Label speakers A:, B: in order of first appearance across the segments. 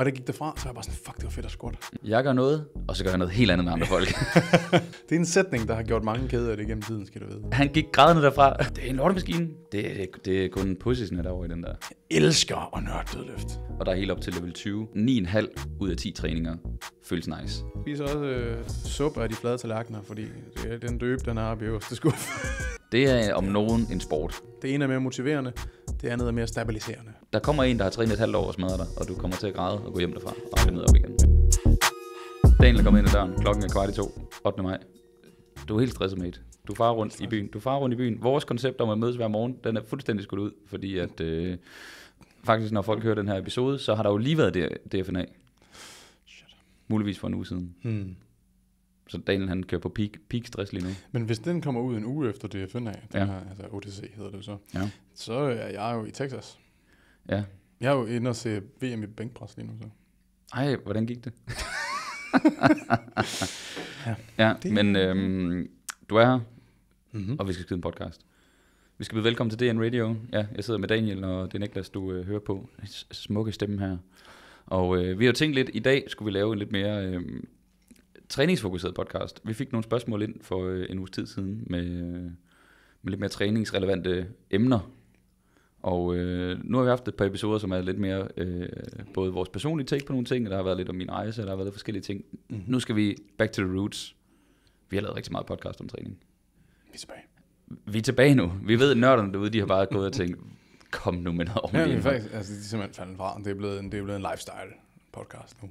A: Og det gik derfra, så var jeg bare sådan, fuck, det var fedt at squat.
B: Jeg gør noget, og så gør jeg
A: noget helt andet med andre folk. det er en sætning, der har gjort mange af det gennem tiden, skal du vide. Han gik grædende derfra. Det er en lortemaskine.
B: Det, det, det er kun pussies net over i den der. Jeg elsker at nørde dødløft. Og der er helt op til level 20. 9,5 ud af 10 træninger. Føles nice.
A: Vi så også øh, suppe af de flade tallerkener, fordi det, den døb, den er oppe i øverste skuffe.
B: det er om nogen en sport.
A: Det ene er mere motiverende, det andet er mere stabiliserende.
B: Der kommer en, der har trænet et halvt år og smadret dig, og du kommer til at græde og gå hjem derfra og finde ud op igen. Daniel er kommet ind ad døren. Klokken er kvart i to. 8. maj. Du er helt stresset, mate. Du farer rundt i byen. Du farer rundt i byen. Vores koncept om at mødes hver morgen, den er fuldstændig skudt ud, fordi at øh, faktisk, når folk hører den her episode, så har der jo lige været DFNA. Shit. Muligvis for en uge siden. Hmm. Så Daniel han kører på peak, peak stress lige nu.
A: Men hvis den kommer ud en uge efter det finder af, den ja. her, altså OTC hedder det så, ja. så er jeg jo i Texas. Ja. Jeg er jo inde og se VM i bænkpres lige nu.
B: Så. Ej, hvordan gik det? ja, ja det... men øhm, du er her, mm-hmm. og vi skal skrive en podcast. Vi skal byde velkommen til DN Radio. Ja, jeg sidder med Daniel, og det er Niklas, du øh, hører på. smukke stemme her. Og øh, vi har tænkt lidt, i dag skulle vi lave en lidt mere... Øh, træningsfokuseret podcast. Vi fik nogle spørgsmål ind for øh, en uges tid siden med, øh, med lidt mere træningsrelevante emner. Og øh, nu har vi haft et par episoder, som er lidt mere øh, både vores personlige take på nogle ting, og der har været lidt om min rejse, der har været lidt forskellige ting. Mm-hmm. Nu skal vi back to the roots. Vi har lavet rigtig meget podcast om træning. Vi er tilbage. Vi er tilbage nu. Vi ved, at nørderne derude, de har bare gået og tænkt, kom nu med noget ordentligt. Ja, men faktisk,
A: altså, de er simpelthen faldet fra. Det er blevet en, det er blevet en lifestyle
B: podcast nu.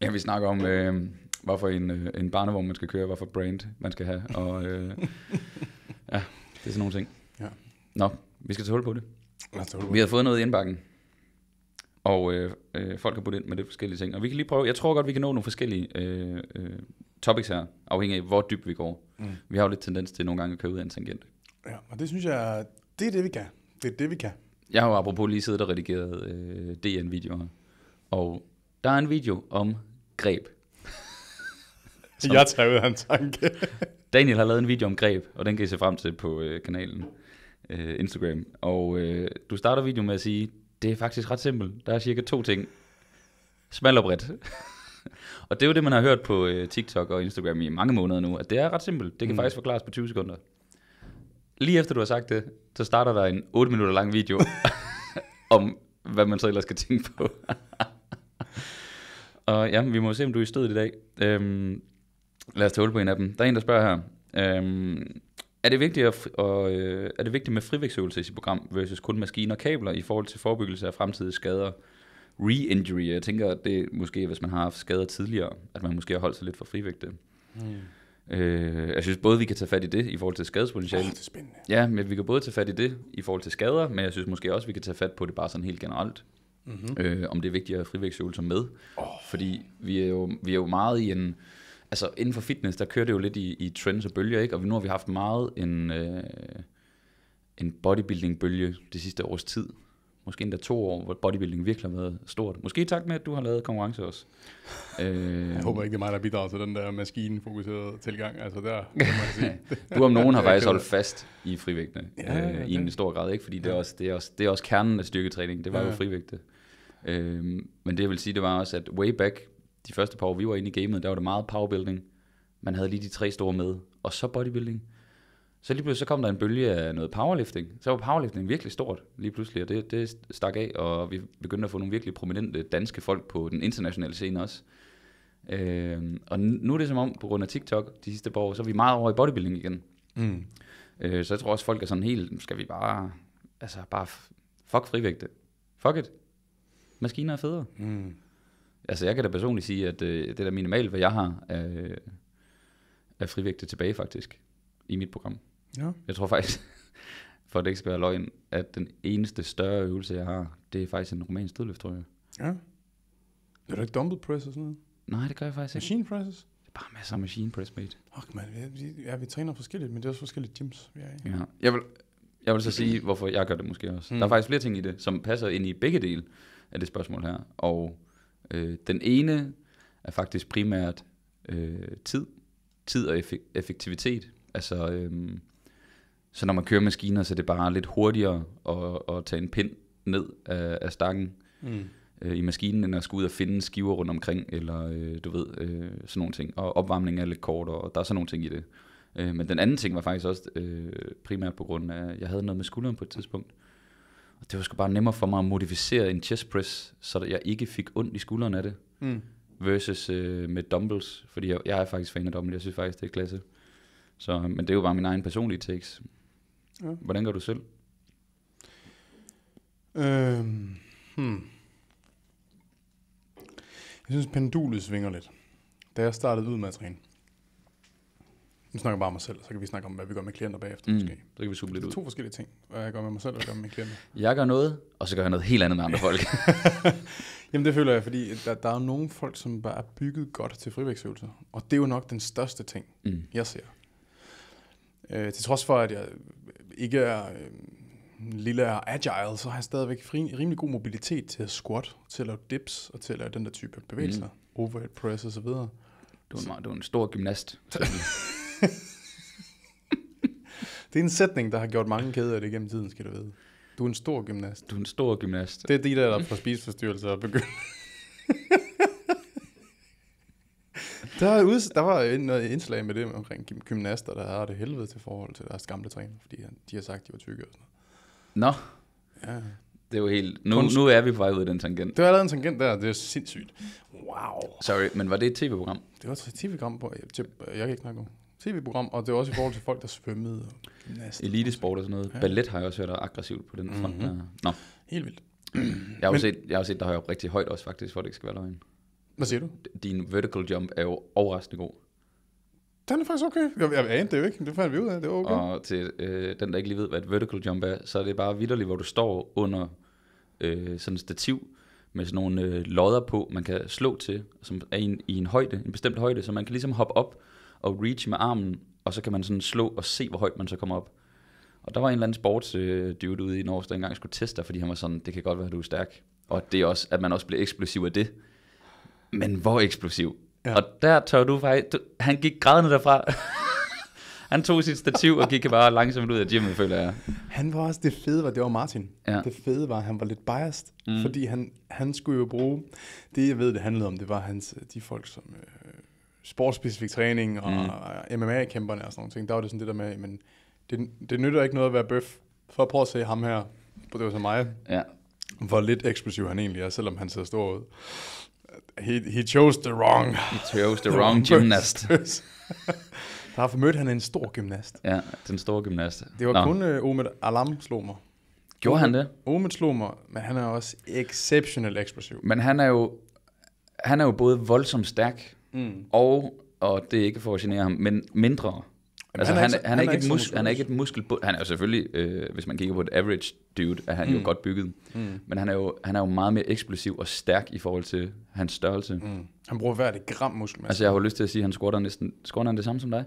B: Ja, vi snakker om, øh, hvad for en, øh, en barnevogn man skal køre, hvad for brand man skal have, og øh, ja, det er sådan nogle ting. Ja. Nå, vi skal tage hul på det. Hul på. Vi har fået noget i indbakken, og øh, øh, folk har budt ind med det forskellige ting, og vi kan lige prøve, jeg tror godt, vi kan nå nogle forskellige øh, øh, topics her, afhængig af, hvor dybt vi går. Mm. Vi har jo lidt tendens til nogle gange at køre ud af en tangent.
A: Ja, og det synes jeg, det er det, vi kan. Det er det, vi kan.
B: Jeg har jo apropos lige siddet og redigeret øh, DN-videoer, og der er en video om greb. Som jeg tager ud af en tanke. Daniel har lavet en video om greb, og den kan I se frem til på øh, kanalen øh, Instagram. Og øh, du starter videoen med at sige, det er faktisk ret simpelt. Der er cirka to ting. Smal og bredt. og det er jo det, man har hørt på øh, TikTok og Instagram i mange måneder nu, at det er ret simpelt. Det kan mm. faktisk forklares på 20 sekunder. Lige efter du har sagt det, så starter der en 8 minutter lang video om, hvad man så ellers skal tænke på. og ja, vi må se, om du er i stedet i dag. Øhm, Lad os tage på en af dem. Der er en, der spørger her. Øhm, er det, vigtigt at, og, øh, er det vigtigt med frivægtsøvelse i sit program versus kun maskiner og kabler i forhold til forebyggelse af fremtidige skader? Re-injury, jeg tænker, at det måske, hvis man har haft skader tidligere, at man måske har holdt sig lidt for frivægte. Mm. Øh, jeg synes både, vi kan tage fat i det i forhold til skadespotentiale. Oh, det er spændende. Ja, men vi kan både tage fat i det i forhold til skader, men jeg synes måske også, vi kan tage fat på det bare sådan helt generelt. Mm-hmm. Øh, om det er vigtigt at have frivægtsøvelser med. Oh. Fordi vi er, jo, vi er jo meget i en altså inden for fitness, der kører det jo lidt i, i trends og bølger, ikke? Og nu har vi haft meget en, øh, en bodybuilding-bølge det sidste års tid. Måske endda to år, hvor bodybuilding virkelig har været stort. Måske tak med, at du har lavet konkurrence også. øh, jeg håber ikke, det er mig, der bidrager til den der maskinfokuserede tilgang. Altså der, sige. du om nogen har faktisk holdt fast i frivægtene ja, øh, i en stor grad, ikke? Fordi det er, også, det, er også, det er også kernen af styrketræning. Det var ja. jo frivægte. Øh, men det jeg vil sige, det var også, at way back de første par år, vi var inde i gamet, der var det meget powerbuilding. Man havde lige de tre store med, og så bodybuilding. Så lige pludselig så kom der en bølge af noget powerlifting. Så var powerlifting virkelig stort lige pludselig, og det, det stak af, og vi begyndte at få nogle virkelig prominente danske folk på den internationale scene også. Øh, og nu er det som om, på grund af TikTok de sidste par år, så er vi meget over i bodybuilding igen. Mm. Øh, så jeg tror også, folk er sådan helt, skal vi bare, altså bare, fuck frivægte. Fuck it. Maskiner er federe. Mm. Altså, jeg kan da personligt sige, at øh, det er da minimalt, hvad jeg har af, af frivægte tilbage, faktisk, i mit program. Ja. Jeg tror faktisk, for at det ikke skal være løgn, at den eneste større øvelse, jeg har, det er faktisk en romansk stødløft, tror jeg. Ja.
A: Er du ikke dumbbell press og sådan noget?
B: Nej, det gør jeg faktisk ikke. Machine presses? Det er bare masser af machine press, mate.
A: Fuck, man. Ja, vi træner forskelligt, men det er også forskellige gyms, vi er i.
B: Ja. Jeg vil, jeg vil så sige, hvorfor jeg gør det måske også. Mm. Der er faktisk flere ting i det, som passer ind i begge dele af det spørgsmål her. Og Øh, den ene er faktisk primært øh, tid. Tid og effektivitet. Altså, øh, så når man kører maskiner, så er det bare lidt hurtigere at, at tage en pind ned af, af stangen mm. øh, i maskinen, end at skulle ud og finde skiver rundt omkring, eller øh, du ved, øh, sådan nogle ting. Og opvarmningen er lidt kortere, og der er sådan nogle ting i det. Øh, men den anden ting var faktisk også øh, primært på grund af, at jeg havde noget med skulderen på et tidspunkt, mm og det var sgu bare nemmere for mig at modificere en chest press, så jeg ikke fik ondt i skuldrene af det. Mm. Versus øh, med dumbbells, fordi jeg, jeg er faktisk fan af dumbbells. Jeg synes faktisk, det er klasse. Så, men det er jo bare min egen personlige takes. Ja. Hvordan gør du selv? Øhm, hmm.
A: Jeg synes, pendulet svinger lidt. Da jeg startede ud med at træne, vi snakker bare om mig selv, så kan vi snakke om, hvad vi gør med klienter bagefter mm. måske. Så kan vi suge lidt ud. Det er to forskellige ting, hvad jeg gør med mig selv og hvad jeg gør med mine klienter.
B: Jeg gør noget, og så gør jeg noget helt andet med andre folk. Jamen det føler
A: jeg, fordi der, der er nogle folk, som bare er bygget godt til frivægtsøvelser. Og det er jo nok den største ting, mm. jeg ser. Øh, til trods for, at jeg ikke er øh, lille og agile, så har jeg stadigvæk fri, rimelig god mobilitet til at squat, til at lave dips og til at lave den der type bevægelser. Mm. Overhead press og så videre.
B: Du er en, du er en stor
A: gymnast. det er en sætning, der har gjort mange kede af det gennem tiden, skal du vide. Du er en stor gymnast.
B: Du er en stor gymnast. Det er de der, der får spiseforstyrrelser og begynder.
A: der, er ud, der var noget indslag med det omkring gymnaster, der har det helvede til forhold til deres gamle træner, fordi de har sagt, at de var tykke og sådan
B: noget. Nå. Ja. Det er jo helt... Nu, Kunst... nu er vi på vej ud af den tangent. Det var allerede en tangent der, det er sindssygt. Wow. Sorry, men var det et tv-program?
A: Det var et tv-program på... Jeg kan ikke snakke om tv-program, og det var også i forhold til folk, der svømmede. Og Elitesport og sådan noget. Ja. Ballet
B: har jeg også hørt er aggressivt på den front. Mm-hmm. Nå. Helt vildt. Jeg har, Men, set, jeg har set, der har jeg rigtig højt også faktisk, for det ikke skal være løgn. Hvad siger du? Din vertical jump er jo overraskende god.
A: Den er faktisk okay. Jeg,
B: jeg anede det jo ikke. Det fandt vi ud af. Det var okay. Og til øh, den, der ikke lige ved, hvad et vertical jump er, så er det bare vidderligt, hvor du står under øh, sådan et stativ med sådan nogle øh, lodder på, man kan slå til, som er i en, i en højde, en bestemt højde, så man kan ligesom hoppe op, og reach med armen, og så kan man sådan slå og se, hvor højt man så kommer op. Og der var en eller anden øh, dude ude i Norge, der engang skulle teste dig, fordi han var sådan, det kan godt være, at du er stærk. Og det er også, at man også bliver eksplosiv af det. Men hvor eksplosiv? Ja. Og der tør du faktisk, du, han gik grædende derfra. han tog sit stativ og gik bare langsomt ud af gymmet, føler jeg.
A: Han var også det fede, var, det var Martin. Ja. Det fede var, at han var lidt biased, mm. fordi han, han skulle jo bruge, det jeg ved, det handlede om, det var hans, de folk, som øh, sportsspecifik træning og mm. MMA-kæmperne og sådan noget. der var det sådan det der med, men det, det nytter ikke noget at være bøf. For at prøve at se ham her, det var så mig, ja. hvor lidt eksplosiv han egentlig er, selvom han ser stor ud. He, he chose the wrong. He chose the wrong gymnast. har mødt han en stor gymnast.
B: Ja, den store gymnast. Det var Nå.
A: kun uh, Omed Alam slog mig. Gjorde han det?
B: Omed slog mig, men han er også exceptionelt eksplosiv. Men han er jo, han er jo både voldsomt stærk, Mm. Og, og det er ikke for at genere ham, men mindre. altså, han, altså- er, han, er, han, er ikke et muskel. han er ikke et muskel... Han er jo selvfølgelig, øh, hvis man kigger på et average dude, er han mm. jo godt bygget. Mm. Men han er, jo, han er jo meget mere eksplosiv og stærk i forhold til hans størrelse. Mm.
A: Han bruger hver det gram muskel. Altså,
B: jeg har jo lyst til at sige, at han squatter næsten... Squatter han det samme som dig?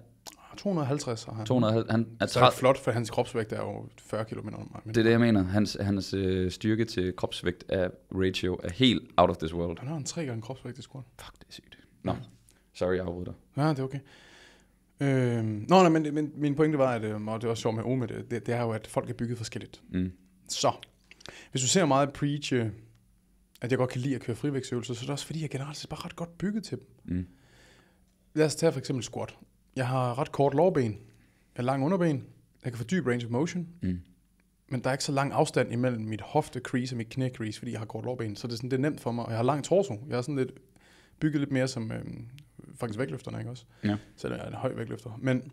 A: 250 ah, har han. 250, han er 30. er flot, for hans kropsvægt er jo 40 km under mig.
B: Det er det, jeg mener. Hans, hans øh, styrke til kropsvægt af ratio er helt out of this world. Han
A: har en tre gange kropsvægt i squat.
B: Fuck, det er sygt. Nå, sorry, jeg afbryder dig.
A: Ja, det er okay. Øh, nå, nej, men, men min pointe var, at, øhm, og det var sjovt med Ome, det, det er jo, at folk er bygget forskelligt. Mm. Så, hvis du ser meget preach, øh, at jeg godt kan lide at køre frivægtsøvelser, så er det også fordi, jeg generelt set bare ret godt bygget til dem. Mm. Lad os tage for eksempel squat. Jeg har ret kort lårben, jeg har lang underben, jeg kan få dyb range of motion, mm. men der er ikke så lang afstand imellem mit hofte crease og mit knæ crease, fordi jeg har kort lårben, så det er, sådan, det er nemt for mig, og jeg har lang torso. Jeg er sådan lidt bygget lidt mere som øh, faktisk vægtløfterne, ikke også? Ja. Så det er en høj vægtløfter. Men,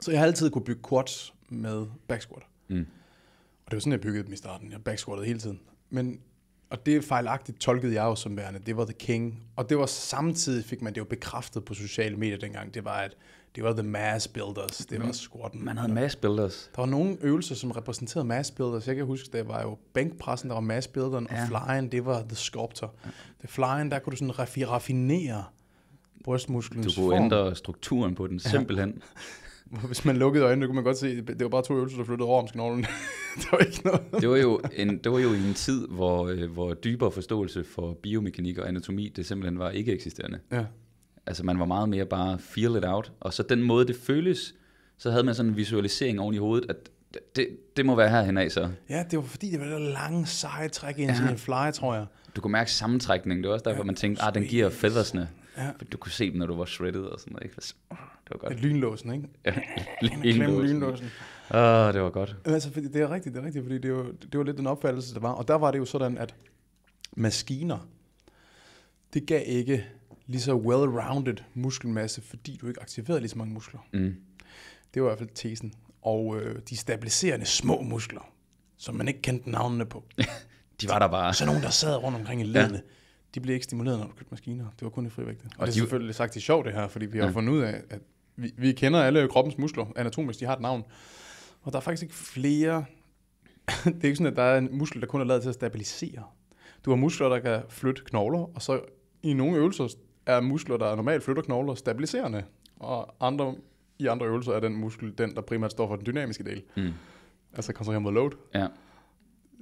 A: så jeg har altid kunne bygge quads med back squat. Mm. Og det var sådan, jeg byggede dem i starten. Jeg back hele tiden. Men og det fejlagtigt tolkede jeg jo som værende, det var The King. Og det var samtidig, fik man det jo bekræftet på sociale medier dengang, det var, at det var The Mass Builders, det man, var squatten. Man havde Mass Builders. Der var nogle øvelser, som repræsenterede Mass Builders. Jeg kan huske, der var jo bænkpressen, der var Mass Builderen, ja. og flyen, det var The Sculptor. Ja. Det flyen, der kunne du sådan raffinere brystmusklens
B: form. Du kunne form. ændre strukturen på den, simpelthen. Ja.
A: hvis man lukkede øjnene, kunne man godt se, det var bare to øvelser, der flyttede over om sknoglen. det var
B: ikke noget. det, var jo en, det var jo en tid, hvor, øh, hvor dybere forståelse for biomekanik og anatomi, det simpelthen var ikke eksisterende. Ja. Altså man var meget mere bare feel it out, og så den måde, det føles, så havde man sådan en visualisering oven i hovedet, at det, det må være her af så.
A: Ja, det var fordi, det var det lange seje træk ind ja. en fly, tror jeg.
B: Du kunne mærke sammentrækningen, det var også derfor, ja, man tænkte, ah, den giver feathersne. Ja. du kunne se dem, når du var shredded og sådan noget. Ikke? det var godt. lynlåsen, ikke? Ja, lynlåsen. lynlåsen. Ah, det var godt.
A: Altså, fordi det er rigtigt, det er rigtigt, fordi det var, det var lidt den opfattelse, der var. Og der var det jo sådan, at
B: maskiner,
A: det gav ikke lige så well-rounded muskelmasse, fordi du ikke aktiverede lige så mange muskler. Mm. Det var i hvert fald tesen. Og øh, de stabiliserende små muskler, som man ikke kendte navnene på.
B: de var der bare. Så nogen, der sad rundt omkring i ledene. Ja
A: de blev ikke stimuleret, når du købte maskiner. Det var kun i frivægte. Og, og det er de... selvfølgelig sagt, det er sjovt det her, fordi vi har ja. fundet ud af, at vi, vi kender alle kroppens muskler anatomisk, de har et navn. Og der er faktisk ikke flere... det er ikke sådan, at der er en muskel, der kun er lavet til at stabilisere. Du har muskler, der kan flytte knogler, og så i nogle øvelser er muskler, der normalt flytter knogler, stabiliserende. Og andre, i andre øvelser er den muskel den, der primært står for den dynamiske del. Mm. Altså koncentreret mod load. Ja.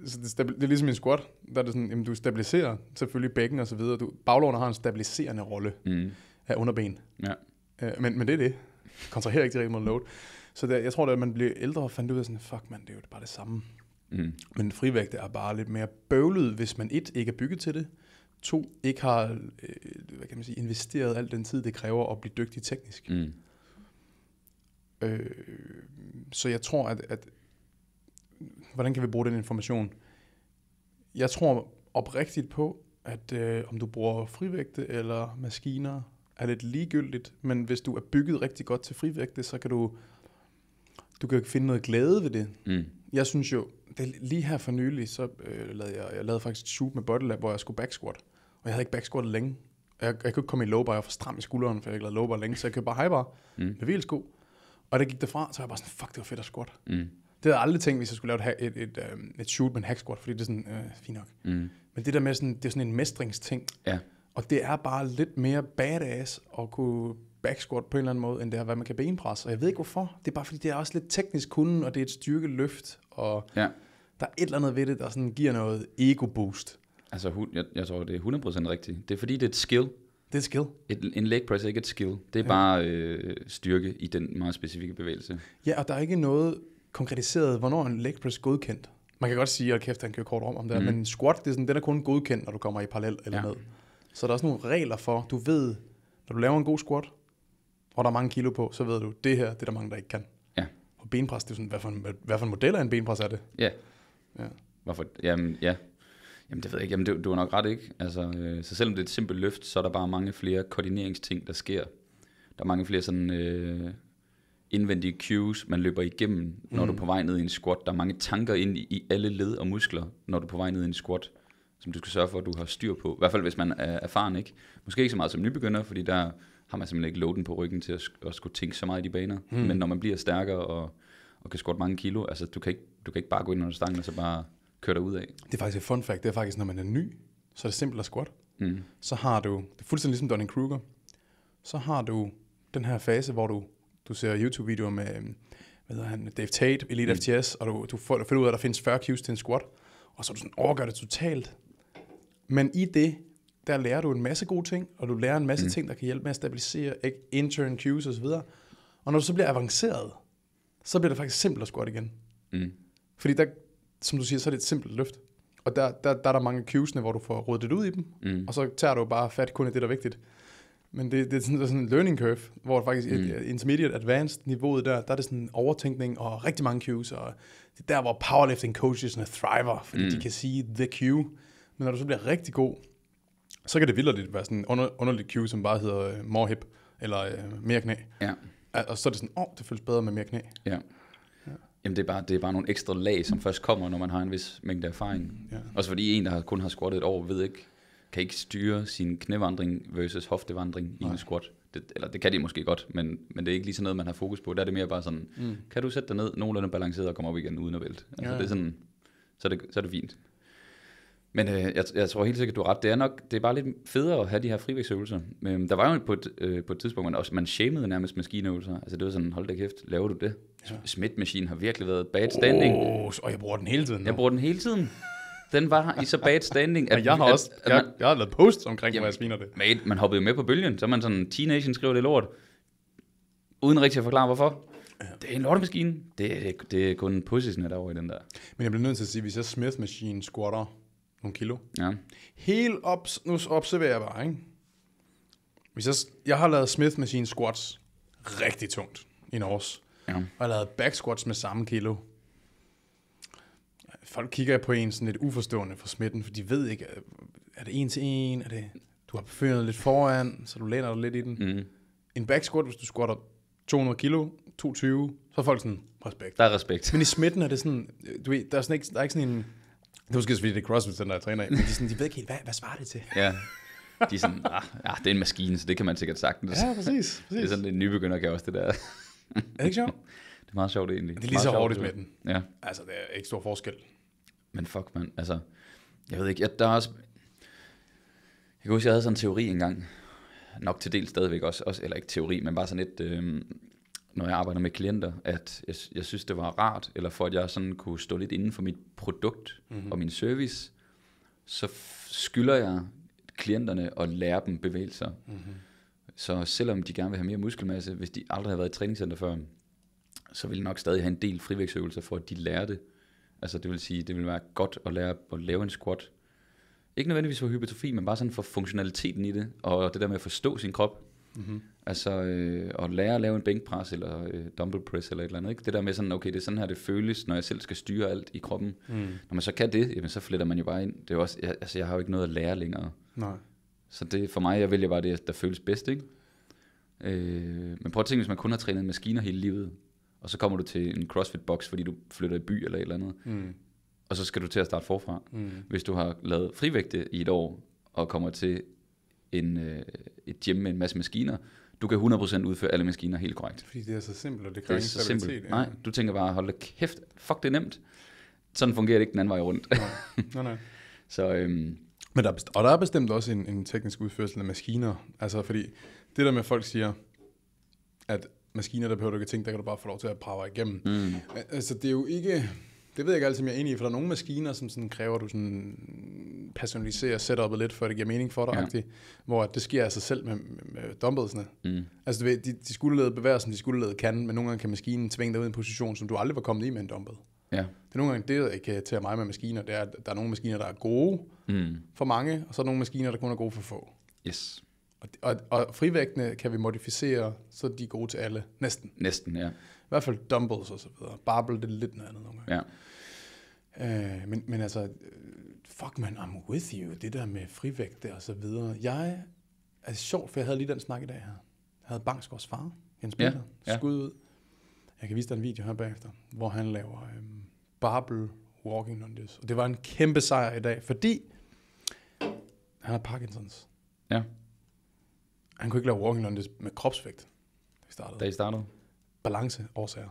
A: Så det, det er ligesom en squat, der er det sådan, jamen, du stabiliserer selvfølgelig bækken og så videre. Du, baglårene har en stabiliserende rolle mm. af underben. Ja. Øh, men, men det er det kontraherer ikke direkte mod load. Så det, jeg tror, at man bliver ældre og fandt ud af sådan, fuck man, det er jo bare det samme. Mm. Men frivægte er bare lidt mere bøvlet, hvis man et, ikke er bygget til det, to, ikke har øh, hvad kan man sige, investeret al den tid, det kræver at blive dygtig teknisk. Mm. Øh, så jeg tror, at, at hvordan kan vi bruge den information? Jeg tror oprigtigt på, at øh, om du bruger frivægte eller maskiner er lidt ligegyldigt, men hvis du er bygget rigtig godt til frivægte, så kan du, du kan finde noget glæde ved det. Mm. Jeg synes jo, det, lige her for nylig, så øh, lavede jeg, jeg lavede faktisk et shoot med bottle hvor jeg skulle backsquat. Og jeg havde ikke backsquat længe. Jeg, jeg kunne ikke komme i bar, jeg var for stram i skulderen, for jeg ikke lavede lowbar længe, så jeg købte bare bar mm. med hvilsko. Og der gik derfra, så var jeg bare sådan, fuck, det var fedt at squat. Mm. Det havde jeg aldrig tænkt, hvis jeg skulle lave et, et, et, et, øh, et shoot med en hack squat, fordi det er sådan, øh, fint nok. Mm. Men det der med, sådan, det er sådan en mestringsting. Ja. Og det er bare lidt mere badass at kunne backsquat på en eller anden måde, end det er, hvad man kan benpresse. Og jeg ved ikke hvorfor. Det er bare fordi, det er også lidt teknisk kunden, og det er et styrkeløft, og ja. der er et eller andet ved det, der sådan giver noget ego-boost.
B: Altså, jeg, jeg tror, det er 100% rigtigt. Det er fordi, det er et skill. Det er et skill. Et, en leg press er ikke et skill. Det er ja. bare øh, styrke i den meget specifikke bevægelse.
A: Ja, og der er ikke noget konkretiseret, hvornår en leg press er godkendt. Man kan godt sige, at kæft, han kører kort om om det, mm. men squat, det er sådan, den er kun godkendt, når du kommer i parallel eller ja. noget. Så der er også nogle regler for, du ved, når du laver en god squat, og der er mange kilo på, så ved du, det her, det er der mange, der ikke kan. Ja. Og benpres, det er sådan, hvad for en, hvad for en model af en benpres er det?
B: Ja. ja. Hvorfor? Jamen, ja. Jamen, det ved jeg ikke. Jamen, du, du er nok ret, ikke? Altså, øh, så selvom det er et simpelt løft, så er der bare mange flere koordineringsting, der sker. Der er mange flere sådan... Øh, indvendige cues, man løber igennem, når mm. du er på vej ned i en squat. Der er mange tanker ind i, i alle led og muskler, når du er på vej ned i en squat som du skal sørge for, at du har styr på. I hvert fald, hvis man er erfaren, ikke? Måske ikke så meget som nybegynder, fordi der har man simpelthen ikke loaden på ryggen til at, at skulle tænke så meget i de baner. Hmm. Men når man bliver stærkere og, og kan skorte mange kilo, altså du kan, ikke, du kan ikke bare gå ind under stangen og så bare køre dig ud af.
A: Det er faktisk et fun fact, det er faktisk, når man er ny, så er det simpelt at squat. Mm. Så har du, det er fuldstændig ligesom Donning Kruger, så har du den her fase, hvor du, du ser YouTube-videoer med, øhm, hvad hedder han, Dave Tate, Elite mm. FTS, og du, du, får, du finder ud af, at der findes 40 cues til en squat, og så du sådan overgør det totalt, men i det, der lærer du en masse gode ting, og du lærer en masse mm. ting, der kan hjælpe med at stabilisere intern cues osv. Og når du så bliver avanceret, så bliver det faktisk simpelt at squat igen. Mm. Fordi der, som du siger, så er det et simpelt løft. Og der, der, der er der mange cuesene, hvor du får rodet det ud i dem, mm. og så tager du bare fat kun i det, der er vigtigt. Men det, det er sådan, der er sådan en learning curve, hvor faktisk mm. et intermediate advanced niveauet der, der er det sådan overtænkning og rigtig mange cues, og det er der, hvor powerlifting coaches thriver, fordi mm. de kan sige the cue, men når du så bliver rigtig god, så kan det vildt være sådan en under, underlig cue, som bare hedder uh, more hip, eller uh, mere knæ. Ja. Og så er det sådan, åh, oh, det føles bedre med mere knæ.
B: Ja. ja. Jamen det er, bare, det er bare nogle ekstra lag, som først kommer, når man har en vis mængde erfaring. Ja. Også fordi en, der kun har squattet et år, ved ikke, kan ikke styre sin knævandring versus hoftevandring Nej. i en squat. Det, eller det kan de måske godt, men, men det er ikke lige sådan noget, man har fokus på. Der er det mere bare sådan, mm. kan du sætte dig ned nogenlunde balanceret og komme op igen uden at vælte? Altså, ja. det er sådan, så er, det, så er det fint. Men øh, jeg, jeg tror helt sikkert, du har ret. Det er nok, det er bare lidt federe at have de her frivægtsøvelser. Øh, der var jo på et, øh, på et tidspunkt, man, også, man shamede nærmest maskinøvelser. Altså det var sådan, hold da kæft, laver du det? Ja. Smith-maskinen har virkelig været bad standing. Oh, og jeg bruger den hele tiden. Nu. Jeg bruger den hele tiden. Den var i så bad standing. At, jeg har også, at, at man, jeg, jeg har lavet posts omkring, hvor jeg sviner det. Man, man hoppede jo med på bølgen. Så man sådan, teenagen skriver det lort. Uden rigtig at forklare, hvorfor. Det er en lortemaskine. Det, det, det er kun pussisene derovre i den der. Men jeg bliver nødt
A: til at sige, hvis jeg Smith-maskinen squatter nogle kilo. Ja. Helt op, nu observerer jeg bare, ikke? Hvis jeg, jeg har lavet Smith Machine squats rigtig tungt i Norge. Ja. Og jeg har lavet back squats med samme kilo. Folk kigger på en sådan lidt uforstående for smitten, for de ved ikke, øh, er det en til en, er det, du har befundet lidt foran, så du læner dig lidt i den. Mm. En back squat, hvis du squatter 200 kilo, 220, så er folk sådan, respekt. Der er respekt. Men i smitten er det sådan, øh, du ved, der er, sådan ikke, der er ikke sådan en
B: det er måske også, fordi det er CrossFit Center, jeg træner i.
A: Men de, sådan, de ved ikke helt, hvad, hvad svarer det til? Ja. De er sådan, ah,
B: ja, det er en maskine, så det kan man sikkert sagtens. Ja, præcis. præcis. Det er sådan en nybegynder kan også det der. er det ikke sjovt? Det er meget sjovt egentlig. Det er lige så hårdt med den. Ja.
A: Altså, det er ikke stor forskel.
B: Men fuck, man. Altså, jeg ved ikke, jeg, der er også... Jeg kan huske, jeg havde sådan en teori engang, nok til del stadigvæk også, også, eller ikke teori, men bare sådan et, øh, når jeg arbejder med klienter, at jeg, jeg synes, det var rart, eller for at jeg sådan kunne stå lidt inden for mit produkt mm-hmm. og min service, så skylder jeg klienterne at lære dem bevægelser. Mm-hmm. Så selvom de gerne vil have mere muskelmasse, hvis de aldrig har været i træningscenter før, så vil de nok stadig have en del frivægtsøvelser for, at de lærer det. Altså det vil sige, det vil være godt at lære at lave en squat. Ikke nødvendigvis for hypertrofi, men bare sådan for funktionaliteten i det, og det der med at forstå sin krop. Mm-hmm. Altså øh, at lære at lave en bænkpres eller øh, dumbbell press eller et eller andet. Ikke? Det der med sådan, okay, det er sådan her, det føles, når jeg selv skal styre alt i kroppen. Mm. Når man så kan det, jamen, så fletter man jo bare ind. Det er også, jeg, altså, jeg har jo ikke noget at lære længere. Nej. Så det, for mig, jeg vælger bare det, der føles bedst. Ikke? Øh, men prøv at tænke, hvis man kun har trænet maskiner hele livet, og så kommer du til en CrossFit-box, fordi du flytter i by eller et eller andet, mm. og så skal du til at starte forfra. Mm. Hvis du har lavet frivægte i et år, og kommer til en, øh, et gym med en masse maskiner. Du kan 100% udføre alle maskiner helt korrekt. Fordi det er
A: så simpelt, og det kræver det er så simpelt. Nej,
B: du tænker bare, hold da kæft, fuck det er nemt. Sådan fungerer det ikke den anden vej rundt. Nej, nej. nej. så, øhm, Men der er bestemt, og der er bestemt også en, en teknisk
A: udførsel af maskiner. Altså fordi det der med, at folk siger, at maskiner, der behøver du ikke tænke, der kan du bare få lov til at power igennem. Mm. Altså det er jo ikke det ved jeg ikke altid, om jeg er enig i, for der er nogle maskiner, som sådan kræver, at du sådan personaliserer setupet lidt, før det giver mening for dig, ja. Agtigt, hvor det sker af sig selv med, med, med dumbbellsene. Mm. Altså, du ved, de, de lede bevæger, som de lede kan, men nogle gange kan maskinen tvinge dig ud i en position, som du aldrig var kommet i med en dumbbell. Ja. Det er nogle gange det, jeg kan tage mig med maskiner, det er, at der er nogle maskiner, der er gode mm. for mange, og så er der nogle maskiner, der kun er gode for få. Yes. Og, og, og frivægtene kan vi modificere, så de er gode til alle. Næsten. Næsten, ja. I hvert fald dumbbells og så videre. Barbel, det er lidt noget andet nogle gange. Ja. Øh, men, men altså, øh, fuck man, I'm with you. Det der med frivægte og så videre. Jeg altså, er sjovt, for jeg havde lige den snak i dag her. Jeg havde Bangsgaards far, Jens Peter, ja, ja. skud ud. Jeg kan vise dig en video her bagefter, hvor han laver øhm, barbel walking on this. Og det var en kæmpe sejr i dag, fordi han har Parkinsons. Ja. Han kunne ikke lave walking lunges med kropsvægt, da vi startede. Da I startede? Balance årsager.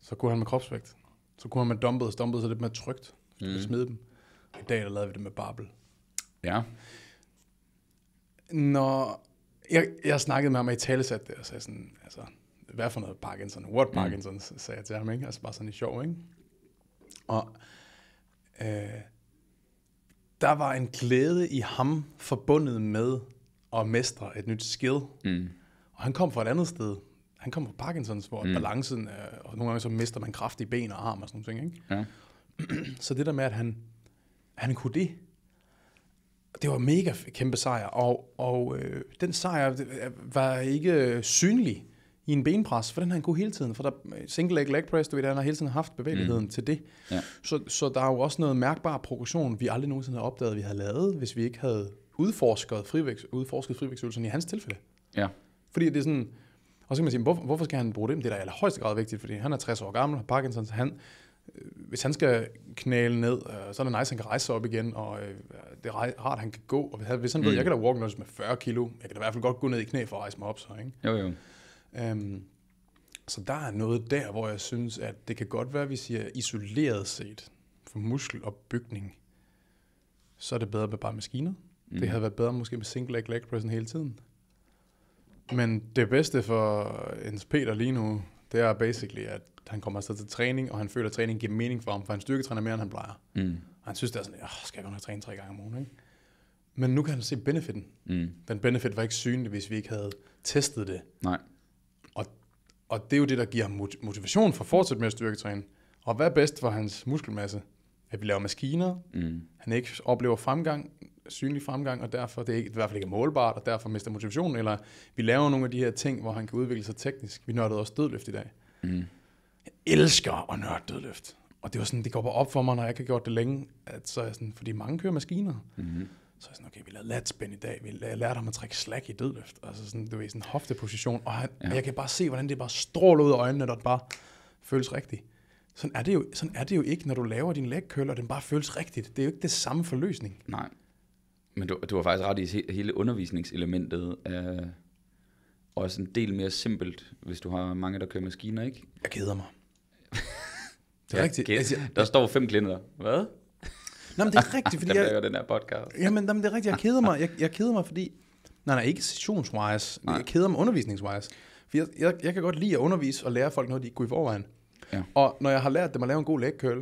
A: Så kunne han med kropsvægt. Så kunne han med og Dumbbells så lidt mere trygt. Så mm. smide dem. I dag der lavede vi det med barbel. Ja. Når jeg, jeg snakkede med ham i talesat der, og sagde sådan, altså, hvad for noget Parkinson? What mm. Parkinson? sagde jeg til ham, ikke? Altså bare sådan i sjov, ikke? Og øh, der var en glæde i ham forbundet med at mestre et nyt skill. Mm. Og han kom fra et andet sted. Han kom fra Parkinsons, hvor mm. balancen, er, og nogle gange så mister man kraft i ben og arm og sådan noget. Ikke? Ja. så det der med, at han, han kunne det, det var mega kæmpe sejr, og, og øh, den sejr øh, var ikke øh, synlig i en benpres, for den har han kunne hele tiden, for der single leg leg press, du ved, han har hele tiden haft bevægeligheden mm. til det. Ja. Så, så der er jo også noget mærkbar progression, vi aldrig nogensinde har opdaget, vi havde lavet, hvis vi ikke havde udforsket, frivækst, udforsket frivækstøvelsen i hans tilfælde. Ja. Fordi det er sådan, og så kan man sige, hvorfor, hvorfor skal han bruge det? det er da i allerhøjeste grad vigtigt, fordi han er 60 år gammel, har Parkinson, så han, øh, hvis han skal knæle ned, øh, så er det nice, at han kan rejse sig op igen, og øh, det er rart, at han kan gå. Og hvis han ved, mm. jeg kan da walk nudges med 40 kilo, jeg kan da i hvert fald godt gå ned i knæ for at rejse mig op, så, ikke? Jo, jo. Øhm, så der er noget der, hvor jeg synes, at det kan godt være, at vi siger isoleret set, for muskelopbygning, så er det bedre med bare maskiner. Mm. Det havde været bedre måske med single leg leg pressen hele tiden. Men det bedste for Jens Peter lige nu, det er basically, at han kommer afsted til træning, og han føler, at træning giver mening for ham, for han styrketræner mere, end han plejer. Mm. Og han synes, det er sådan, at skal jeg godt have træne tre gange om ugen, ikke? Men nu kan han se benefitten. Mm. Den benefit var ikke synlig, hvis vi ikke havde testet det. Nej. Og, og det er jo det, der giver ham motivation for at fortsætte med at styrketræne. Og hvad er bedst for hans muskelmasse? At vi laver maskiner, mm. han ikke oplever fremgang, synlig fremgang, og derfor det er i hvert fald ikke målbart, og derfor mister motivationen, eller vi laver nogle af de her ting, hvor han kan udvikle sig teknisk. Vi nørdede også dødløft i dag.
B: Mm. Jeg elsker at
A: nørde dødløft. Og det var sådan, det går bare op for mig, når jeg ikke har gjort det længe, at så er jeg sådan, fordi mange kører maskiner. Mm-hmm. Så er jeg sådan, okay, vi lavede latspænd i dag, vi lærte ham at trække slack i dødløft. Altså sådan, du ved, sådan en hofteposition, og han, ja. jeg kan bare se, hvordan det bare stråler ud af øjnene, og det bare føles rigtigt. Sådan er, det jo, sådan er det jo ikke, når du laver din lægkøl, og den bare føles rigtigt. Det er jo ikke det samme forløsning.
B: Nej. Men du, du har faktisk ret i hele undervisningselementet. Er også en del mere simpelt, hvis du har mange, der kører maskiner, ikke? Jeg keder mig. det er rigtigt. Altså, der står fem klinder. Hvad? Nå, men det er rigtigt, fordi jeg... laver den her podcast.
A: Jamen, jamen, det er rigtigt. Jeg keder mig, jeg, jeg keder mig fordi... Nej, nej, ikke sessionswise. Nej. Jeg keder mig undervisningswise. For jeg, jeg, jeg kan godt lide at undervise og lære folk noget, de ikke kunne i forvejen. Ja. Og når jeg har lært dem at lave en god lægkøl,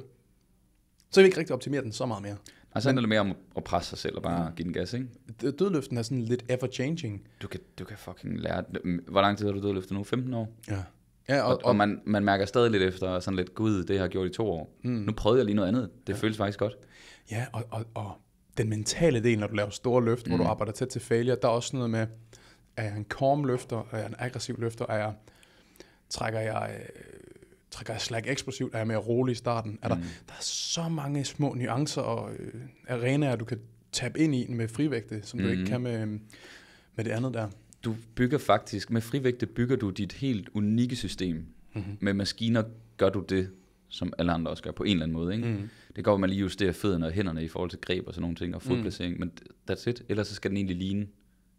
A: så vil jeg ikke rigtig optimere den så meget mere.
B: Altså handler det mere om at presse sig selv og bare give den gas, ikke?
A: Dødløften er sådan lidt ever-changing. Du kan, du kan fucking
B: lære... Hvor lang tid har du dødløftet nu? 15 år? Ja. Ja, og, og, og man, man mærker stadig lidt efter sådan lidt, gud, det har jeg gjort i to år. Mm. Nu prøvede jeg lige noget andet. Det ja. føles faktisk godt.
A: Ja, og, og, og
B: den mentale del, når du laver store løft, mm. hvor du mm. arbejder
A: tæt til failure, der er også noget med, er jeg en calm løfter, er jeg en aggressiv løfter, er jeg, trækker jeg øh, trækker jeg slag eksplosivt, er jeg mere rolig i starten. Er der, mm. der er så mange små nuancer og øh, arenaer, du kan tabe ind i med frivægte, som mm. du ikke mm-hmm. kan med, øh, med det andet der.
B: Du bygger faktisk, med frivægte bygger du dit helt unikke system. Mm-hmm. Med maskiner gør du det, som alle andre også gør på en eller anden måde. Ikke? Mm. Det går, at man lige justerer fødderne og hænderne i forhold til greb og sådan nogle ting, og mm. fodplacering, mm. men that's it. Ellers så skal den egentlig ligne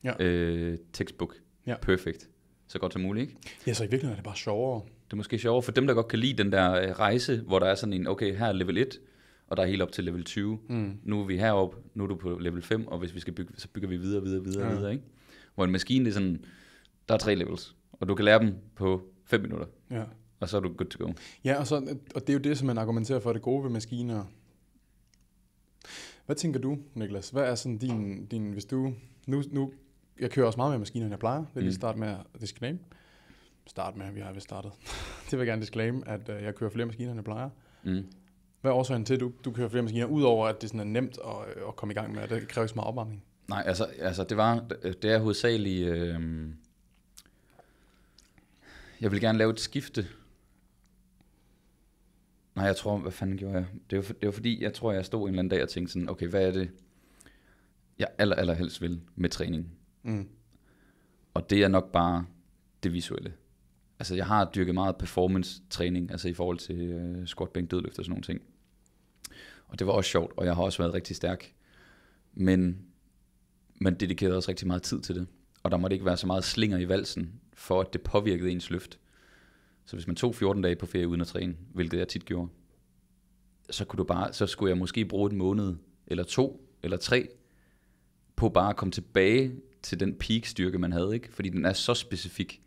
B: ja. øh, textbook. Ja. Perfect. Så godt som muligt, ikke?
A: Ja, så i virkeligheden er det bare sjovere.
B: Det er måske sjovere for dem, der godt kan lide den der øh, rejse, hvor der er sådan en, okay, her er level 1, og der er helt op til level 20. Mm. Nu er vi heroppe, nu er du på level 5, og hvis vi skal bygge, så bygger vi videre, videre, videre, ja. videre, ikke? Hvor en maskine, det er sådan, der er tre levels, og du kan lære dem på 5 minutter. Ja. Og så er du good to go.
A: Ja, og, så, og det er jo det, som man argumenterer for, det gode ved maskiner. Hvad tænker du, Niklas? Hvad er sådan din, din hvis du, nu, nu, jeg kører også meget med maskiner, end jeg plejer, vil lige mm. starte med at disclaim starte med, vi har vist startet. det vil jeg gerne disclaim, at øh, jeg kører flere maskiner, end jeg plejer. Mm. Hvad er årsagen til, at du, du kører flere maskiner, udover at det sådan er nemt at, øh, at komme i gang med, at det kræver ikke så meget opvarmning?
B: Nej, altså, altså det, var, det er hovedsageligt... Øh, jeg vil gerne lave et skifte. Nej, jeg tror, hvad fanden gjorde jeg? Det var, det var fordi, jeg tror, jeg stod en eller anden dag og tænkte sådan, okay, hvad er det, jeg aller, allerhelst helst vil med træning? Mm. Og det er nok bare det visuelle altså jeg har dyrket meget performance træning, altså i forhold til øh, squat, bænk, dødløft og sådan nogle ting. Og det var også sjovt, og jeg har også været rigtig stærk. Men man dedikerede også rigtig meget tid til det. Og der måtte ikke være så meget slinger i valsen, for at det påvirkede ens løft. Så hvis man tog 14 dage på ferie uden at træne, hvilket jeg tit gjorde, så, kunne du bare, så skulle jeg måske bruge en måned, eller to, eller tre, på bare at komme tilbage til den peak-styrke, man havde. Ikke? Fordi den er så specifik.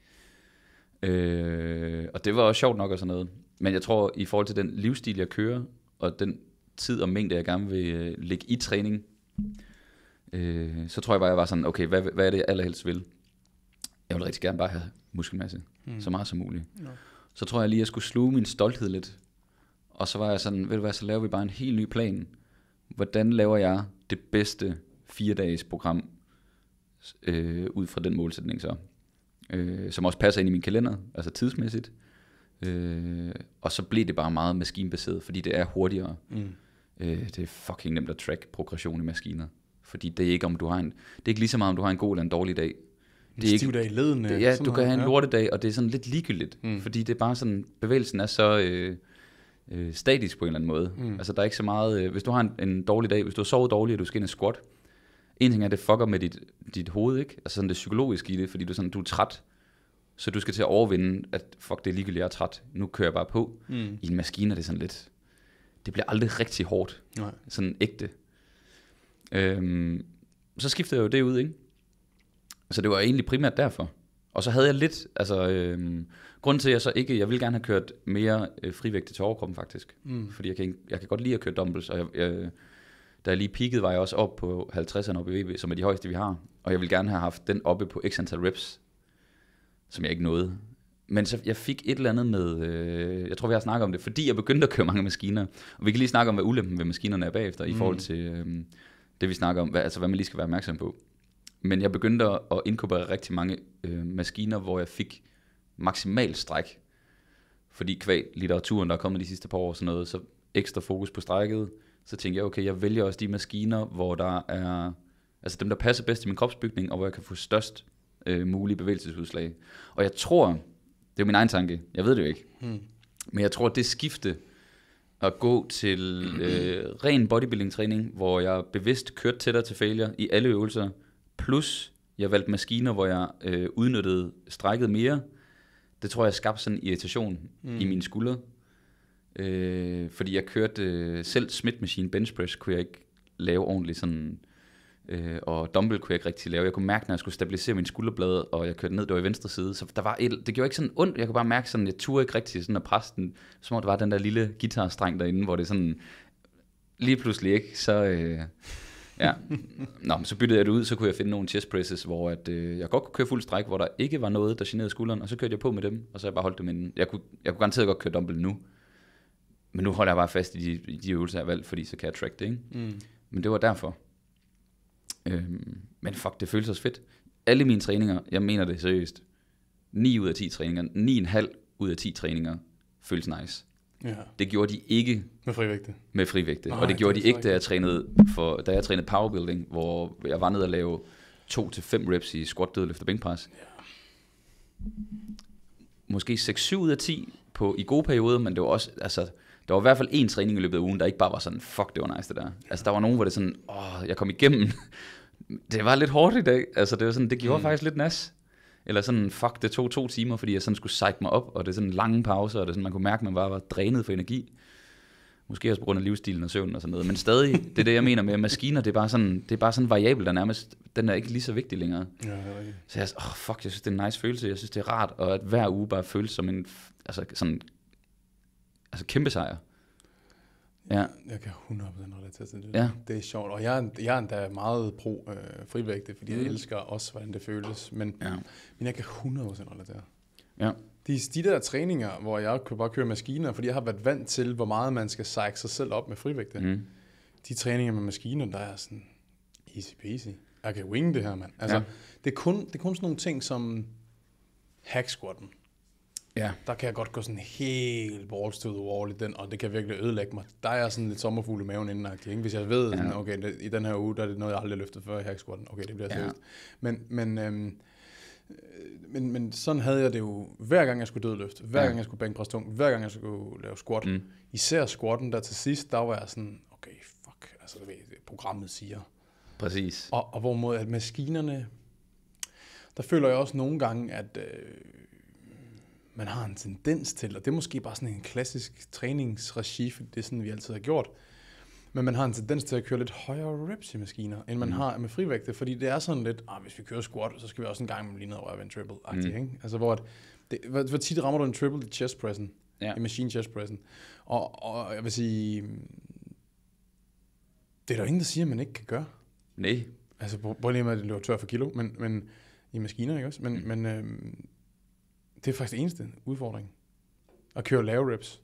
B: Øh, og det var også sjovt nok og sådan noget. Men jeg tror, i forhold til den livsstil, jeg kører, og den tid og mængde, jeg gerne vil øh, lægge i træning, øh, så tror jeg bare, jeg var sådan, okay, hvad, hvad er det, jeg allerhelst vil? Jeg vil rigtig gerne bare have muskelmasse, mm. så meget som muligt. Ja. Så tror jeg lige, jeg skulle sluge min stolthed lidt. Og så var jeg sådan, ved du hvad, så laver vi bare en helt ny plan. Hvordan laver jeg det bedste fire dages program øh, ud fra den målsætning så? øh, som også passer ind i min kalender, altså tidsmæssigt. Øh, og så blev det bare meget maskinbaseret, fordi det er hurtigere. Mm. Øh, det er fucking nemt at track progression i maskiner. Fordi det er ikke, om du har en, det er ikke lige så meget, om du har en god eller en dårlig dag. En det er ikke, dag i leden. Det, øh, ja, du kan have en ja. lortedag, og det er sådan lidt ligegyldigt. Mm. Fordi det er bare sådan, bevægelsen er så øh, øh, statisk på en eller anden måde. Mm. Altså der er ikke så meget, øh, hvis du har en, en dårlig dag, hvis du har sovet dårligt, og du skal ind i squat, en ting er, at det fucker med dit, dit hoved, ikke? Altså sådan det psykologiske i det, fordi du, sådan, du er træt, så du skal til at overvinde, at fuck, det er ligegyldigt, jeg er træt, nu kører jeg bare på. Mm. I en maskine er det sådan lidt, det bliver aldrig rigtig hårdt. Nej. Sådan ægte. Øhm, så skiftede jeg jo det ud, ikke? Så det var egentlig primært derfor. Og så havde jeg lidt, altså, øhm, grunden til, at jeg så ikke, jeg ville gerne have kørt mere øh, frivægt til overkroppen faktisk. Mm. Fordi jeg kan, jeg kan godt lide at køre dumbbells, og jeg, jeg, da jeg lige peakede, var jeg også op på 50'erne oppe i VB, som er de højeste, vi har. Og jeg ville gerne have haft den oppe på x antal reps, som jeg ikke nåede. Men så jeg fik et eller andet med, øh, jeg tror, vi har snakket om det, fordi jeg begyndte at køre mange maskiner. Og vi kan lige snakke om, hvad ulempen ved maskinerne er bagefter, mm. i forhold til øh, det, vi snakker om, hvad, altså hvad man lige skal være opmærksom på. Men jeg begyndte at inkorporere rigtig mange øh, maskiner, hvor jeg fik maksimal stræk. Fordi kvæl litteraturen, der er kommet de sidste par år, sådan noget, så ekstra fokus på strækket, så tænkte jeg, okay, jeg vælger også de maskiner, hvor der er, altså dem, der passer bedst til min kropsbygning, og hvor jeg kan få størst øh, mulige bevægelsesudslag. Og jeg tror, det er min egen tanke, jeg ved det jo ikke, hmm. men jeg tror, det skifte at gå til øh, ren bodybuilding-træning, hvor jeg bevidst kørte tættere til failure i alle øvelser, plus jeg valgte maskiner, hvor jeg øh, udnyttede strækket mere, det tror jeg skabte sådan en irritation mm. i hmm. mine skuldre, Øh, fordi jeg kørte øh, selv Smith Machine bench press, kunne jeg ikke lave ordentligt sådan, øh, og dumbbell kunne jeg ikke rigtig lave. Jeg kunne mærke, når jeg skulle stabilisere min skulderblad, og jeg kørte ned, det var i venstre side, så der var et, det gjorde ikke sådan ondt. Jeg kunne bare mærke sådan, jeg turde ikke rigtig sådan at presse den, som om det var den der lille guitarstreng derinde, hvor det sådan, lige pludselig ikke, så... Øh, ja. Nå, men så byttede jeg det ud, så kunne jeg finde nogle chest presses, hvor at, øh, jeg godt kunne køre fuld stræk, hvor der ikke var noget, der generede skulderen, og så kørte jeg på med dem, og så jeg bare holdt dem inden. Jeg kunne, jeg kunne garanteret godt køre dumbbell nu, men nu holder jeg bare fast i de, i de øvelser, jeg har valgt, fordi så kan jeg track det, ikke? Mm. Men det var derfor. Øhm, men fuck, det føles også fedt. Alle mine træninger, jeg mener det seriøst, 9 ud af 10 træninger, 9,5 ud af 10 træninger, føles nice. Ja. Det gjorde de ikke med frivægte. Med frivægte. Nej, og det gjorde det de ikke, da jeg trænede for da jeg trænede powerbuilding, hvor jeg var nede og lave 2 til 5 reps i squat, dødløft og bænkpres. Ja. Måske 6 7 ud af 10 på i gode perioder, men det var også altså der var i hvert fald en træning i løbet af ugen, der ikke bare var sådan, fuck, det var nice det der. Altså der var nogen, hvor det sådan, åh, jeg kom igennem. det var lidt hårdt i dag. Altså det, var sådan, det gjorde mm. faktisk lidt nas. Eller sådan, fuck, det tog to timer, fordi jeg sådan skulle psyche mig op, og det er sådan lange pause, og det er sådan, man kunne mærke, at man bare var drænet for energi. Måske også på grund af livsstilen og søvn og sådan noget. Men stadig, det er det, jeg mener med, maskiner, det er bare sådan, det er bare sådan variabel, der nærmest, den er ikke lige så vigtig længere. Ja, det er så jeg er åh, oh, fuck, jeg synes, det er en nice følelse. Jeg synes, det er rart, og at hver uge bare føles som en, altså sådan altså kæmpe sejr. Ja.
A: Jeg kan 100% relatere til det. Ja. Det er sjovt, og jeg, jeg er endda meget pro øh, frivægte, fordi mm. jeg elsker også, hvordan det føles, men, ja. men jeg kan 100% relatere. Ja. De, de der træninger, hvor jeg kunne bare køre maskiner, fordi jeg har været vant til, hvor meget man skal sejke sig selv op med frivægte. Mm. De træninger med maskiner, der er sådan easy peasy. Jeg kan winge det her, mand. Altså, ja. det, er kun, det er kun sådan nogle ting som hack squatten Ja. Der kan jeg godt gå sådan helt balls to the wall i den, og det kan virkelig ødelægge mig. Der er jeg sådan lidt sommerfugl i maven inden, ikke? hvis jeg ved, ja. okay, det, i den her uge, der er det noget, jeg aldrig har løftet før her i squatten. Okay, det bliver ja. seriøst. Men, men, øhm, øh, men, men sådan havde jeg det jo, hver gang jeg skulle dødløfte, hver ja. gang jeg skulle bænke tung, hver gang jeg skulle lave squat. Mm. Især squatten der til sidst, der var jeg sådan, okay, fuck, altså det ved, programmet siger. Præcis. Og, og hvorimod at maskinerne, der føler jeg også nogle gange, at... Øh, man har en tendens til, og det er måske bare sådan en klassisk træningsregi, for det er sådan, vi altid har gjort, men man har en tendens til at køre lidt højere reps i maskiner, end man mm. har med frivægte, fordi det er sådan lidt, ah, hvis vi kører squat, så skal vi også en gang med lige ned over en triple mm. ikke? Altså, hvor, det, hvor, hvor tit rammer du en triple i chest pressen, ja. i machine chest pressen, og, og jeg vil sige, det er der ingen, der siger, at man ikke kan gøre. Nej. Altså, prøv lige med, at det løber tør for kilo, men, men i maskiner, ikke også? Men, mm. men øh, det er faktisk eneste udfordring. At køre lave reps.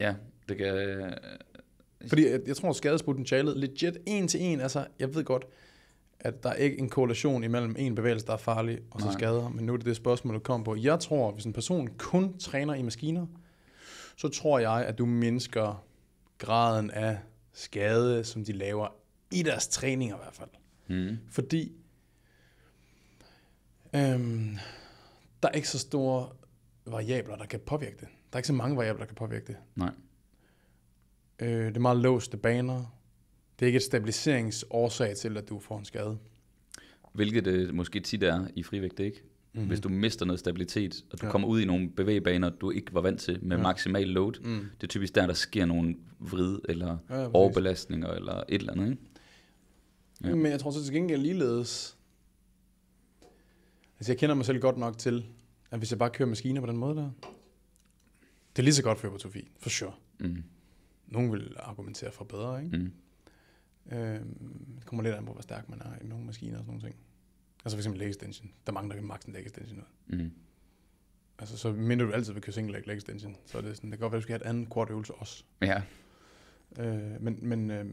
B: Ja, det kan... Øh,
A: Fordi jeg, jeg tror, at skadespotentialet legit en til en, altså jeg ved godt, at der er ikke en korrelation imellem en bevægelse, der er farlig, og så Nej. skader. Men nu er det det spørgsmål, du kom på. Jeg tror, at hvis en person kun træner i maskiner, så tror jeg, at du mindsker graden af skade, som de laver i deres træninger i hvert fald. Mm. Fordi øhm, der er ikke så store variabler, der kan påvirke det. Der er ikke så mange variabler, der kan påvirke det. Nej. Øh, det er meget låste baner. Det er ikke et stabiliseringsårsag til, at du får en skade.
B: Hvilket det øh, måske tit er i frivægt, ikke? Mm-hmm. Hvis du mister noget stabilitet, og du ja. kommer ud i nogle bevægebaner, du ikke var vant til med ja. maksimal load, mm. det er typisk der, der sker nogle vrid eller ja, overbelastninger eller et eller andet. Ikke? Ja. Men
A: jeg tror så til gengæld ligeledes, Altså, jeg kender mig selv godt nok til, at hvis jeg bare kører maskiner på den måde der, det er lige så godt for hypertrofi, for sure. Mm. Nogen vil argumentere for bedre, ikke? Mm. Øh, det kommer lidt an på, hvor stærk man er i nogle maskiner og sådan nogle ting. Altså for eksempel leg extension. Der er mange, der kan en leg extension ud. Mm. Altså så mindre du altid vil køre single leg, leg extension, så er det sådan, det kan godt være, at du skal have et andet kort øvelse også. Ja. Øh, men men øh,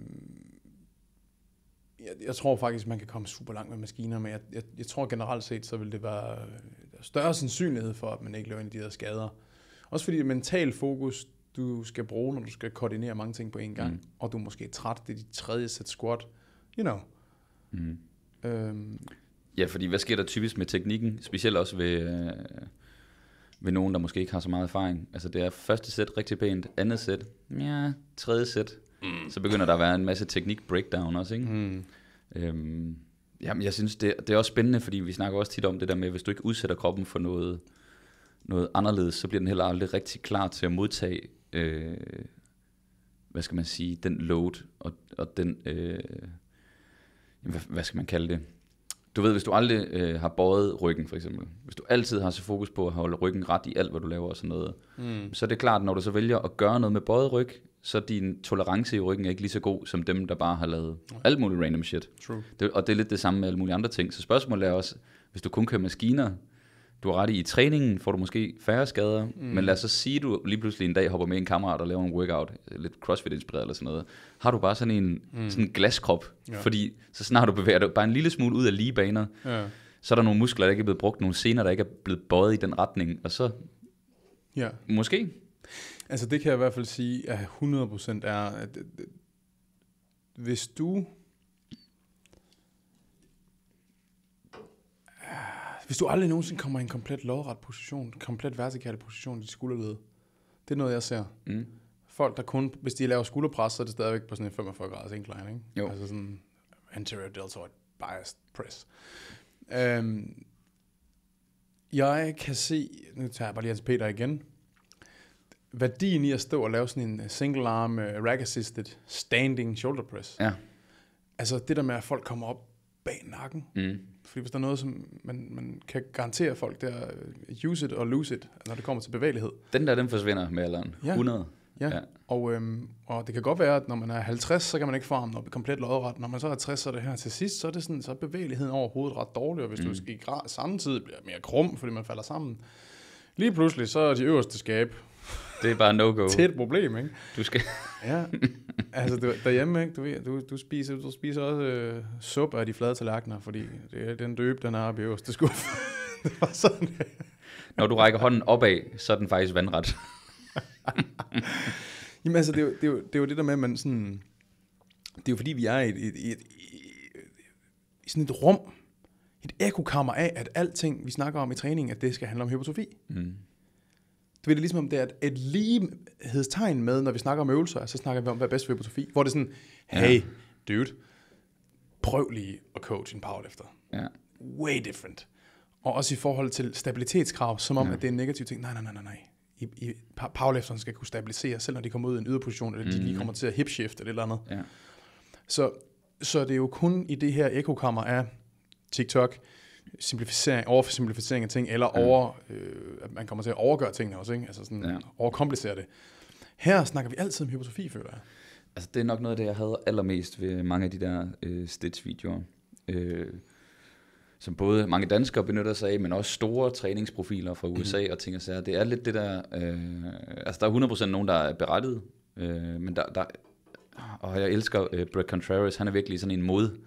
A: jeg, jeg tror faktisk, man kan komme super langt med maskiner, men jeg, jeg, jeg tror generelt set, så vil det være øh, større sandsynlighed for, at man ikke løber ind i de her skader. Også fordi det mental fokus, du skal bruge, når du skal koordinere mange ting på én gang, mm. og du er måske træt, det er dit tredje sæt squat, you know.
B: Mm. Øhm. Ja, fordi hvad sker der typisk med teknikken, specielt også ved, øh, ved nogen, der måske ikke har så meget erfaring? Altså det er første sæt rigtig pænt, andet sæt, ja, tredje sæt, Mm. så begynder der at være en masse teknik-breakdown også, ikke? Mm. Øhm, jamen, jeg synes, det, det er også spændende, fordi vi snakker også tit om det der med, hvis du ikke udsætter kroppen for noget, noget anderledes, så bliver den heller aldrig rigtig klar til at modtage, øh, hvad skal man sige, den load, og, og den, øh, hvad, hvad skal man kalde det, du ved, hvis du aldrig øh, har bøjet ryggen, for eksempel, hvis du altid har så fokus på at holde ryggen ret i alt, hvad du laver og sådan noget, mm. så er det klart, når du så vælger at gøre noget med bøjet ryg, så din tolerance i ryggen er ikke lige så god som dem, der bare har lavet okay. alt muligt random shit. True. Det, og det er lidt det samme med alle mulige andre ting. Så spørgsmålet er også, hvis du kun kører maskiner, du har ret i, i træningen får du måske færre skader, mm. men lad os så sige, at du lige pludselig en dag hopper med en kammerat og laver en workout, lidt crossfit-inspireret eller sådan noget, har du bare sådan en mm. sådan glaskrop, ja. fordi så snart du bevæger dig bare en lille smule ud af lige baner, ja. så er der nogle muskler, der ikke er blevet brugt, nogle sener, der ikke er blevet bøjet i den retning, og så ja. måske.
A: Altså det kan jeg i hvert fald sige, at 100% er, at, hvis du ah, hvis du aldrig nogensinde kommer i en komplet lodret position, komplet vertikal position i skulderledet, det er noget, jeg ser. Mm. Folk, der kun, hvis de laver skulderpres, så er det stadigvæk på sådan en 45 graders incline, ikke? Jo. Altså sådan anterior deltoid biased press. Øhm, jeg kan se, nu tager jeg bare lige Hans Peter igen, værdien i at stå og lave sådan en øh, single arm uh, rack assisted standing shoulder press. Ja. Altså det der med, at folk kommer op bag nakken. Mm. Fordi hvis der er noget, som man, man kan garantere folk, det er øh, use it og lose it, når det kommer til
B: bevægelighed. Den der, den forsvinder med alderen. Ja. 100.
A: Ja, ja. Og, øhm, og det kan godt være, at når man er 50, så kan man ikke få armen op komplet lodret. Når man så er 60, så er det her til sidst, så er, det sådan, så er bevægeligheden overhovedet ret dårlig, og hvis mm. du i grad samtidig bliver mere krum, fordi man falder sammen, lige pludselig, så er de øverste skab
B: det er bare no-go. Det er et
A: problem, ikke? Du skal... ja, altså du, derhjemme, ikke? Du, du, du, spiser, du spiser også øh, suppe af de flade tallerkener, fordi det, den døb, den er oppe i øverste skuffe. det var sådan,
B: Når du rækker hånden opad, så er den faktisk vandret.
A: Jamen altså, det er, jo, det, er jo, det er jo det der med, at man sådan... Det er jo fordi, vi er i et, et, et, i sådan et rum, et ekokammer af, at alting, vi snakker om i træning, at det skal handle om hypertrofi. Mm du ved, det ligesom om det er et, et lighedstegn med, når vi snakker om øvelser, så snakker vi om, hvad er bedst for hypotrofi, hvor det er sådan, hey, ja. dude, prøv lige at coach en powerlifter. Ja. Way different. Og også i forhold til stabilitetskrav, som om, ja. at det er en negativ ting. Nej, nej, nej, nej, nej. I, i, powerlifteren skal kunne stabilisere, selv når de kommer ud i en yderposition, eller mm. de lige mhm. kommer til at hipshift eller et eller andet. Ja. Så, så det er jo kun i det her ekokammer af TikTok, simplificering, oversimplificering af ting, eller ja. Mm. over, øh, at man kommer til at overgøre tingene også, ikke? altså sådan ja. overkomplicere det. Her snakker vi altid om hypotrofi, føler jeg.
B: Altså, det er nok noget af det, jeg havde allermest ved mange af de der øh, Stitch-videoer. Øh, som både mange danskere benytter sig af, men også store træningsprofiler fra USA mm. Mm-hmm. og ting og sager. Det er lidt det der, øh, altså der er 100% nogen, der er berettet, øh, men der, der, og jeg elsker øh, Brett Contreras, han er virkelig sådan en mod,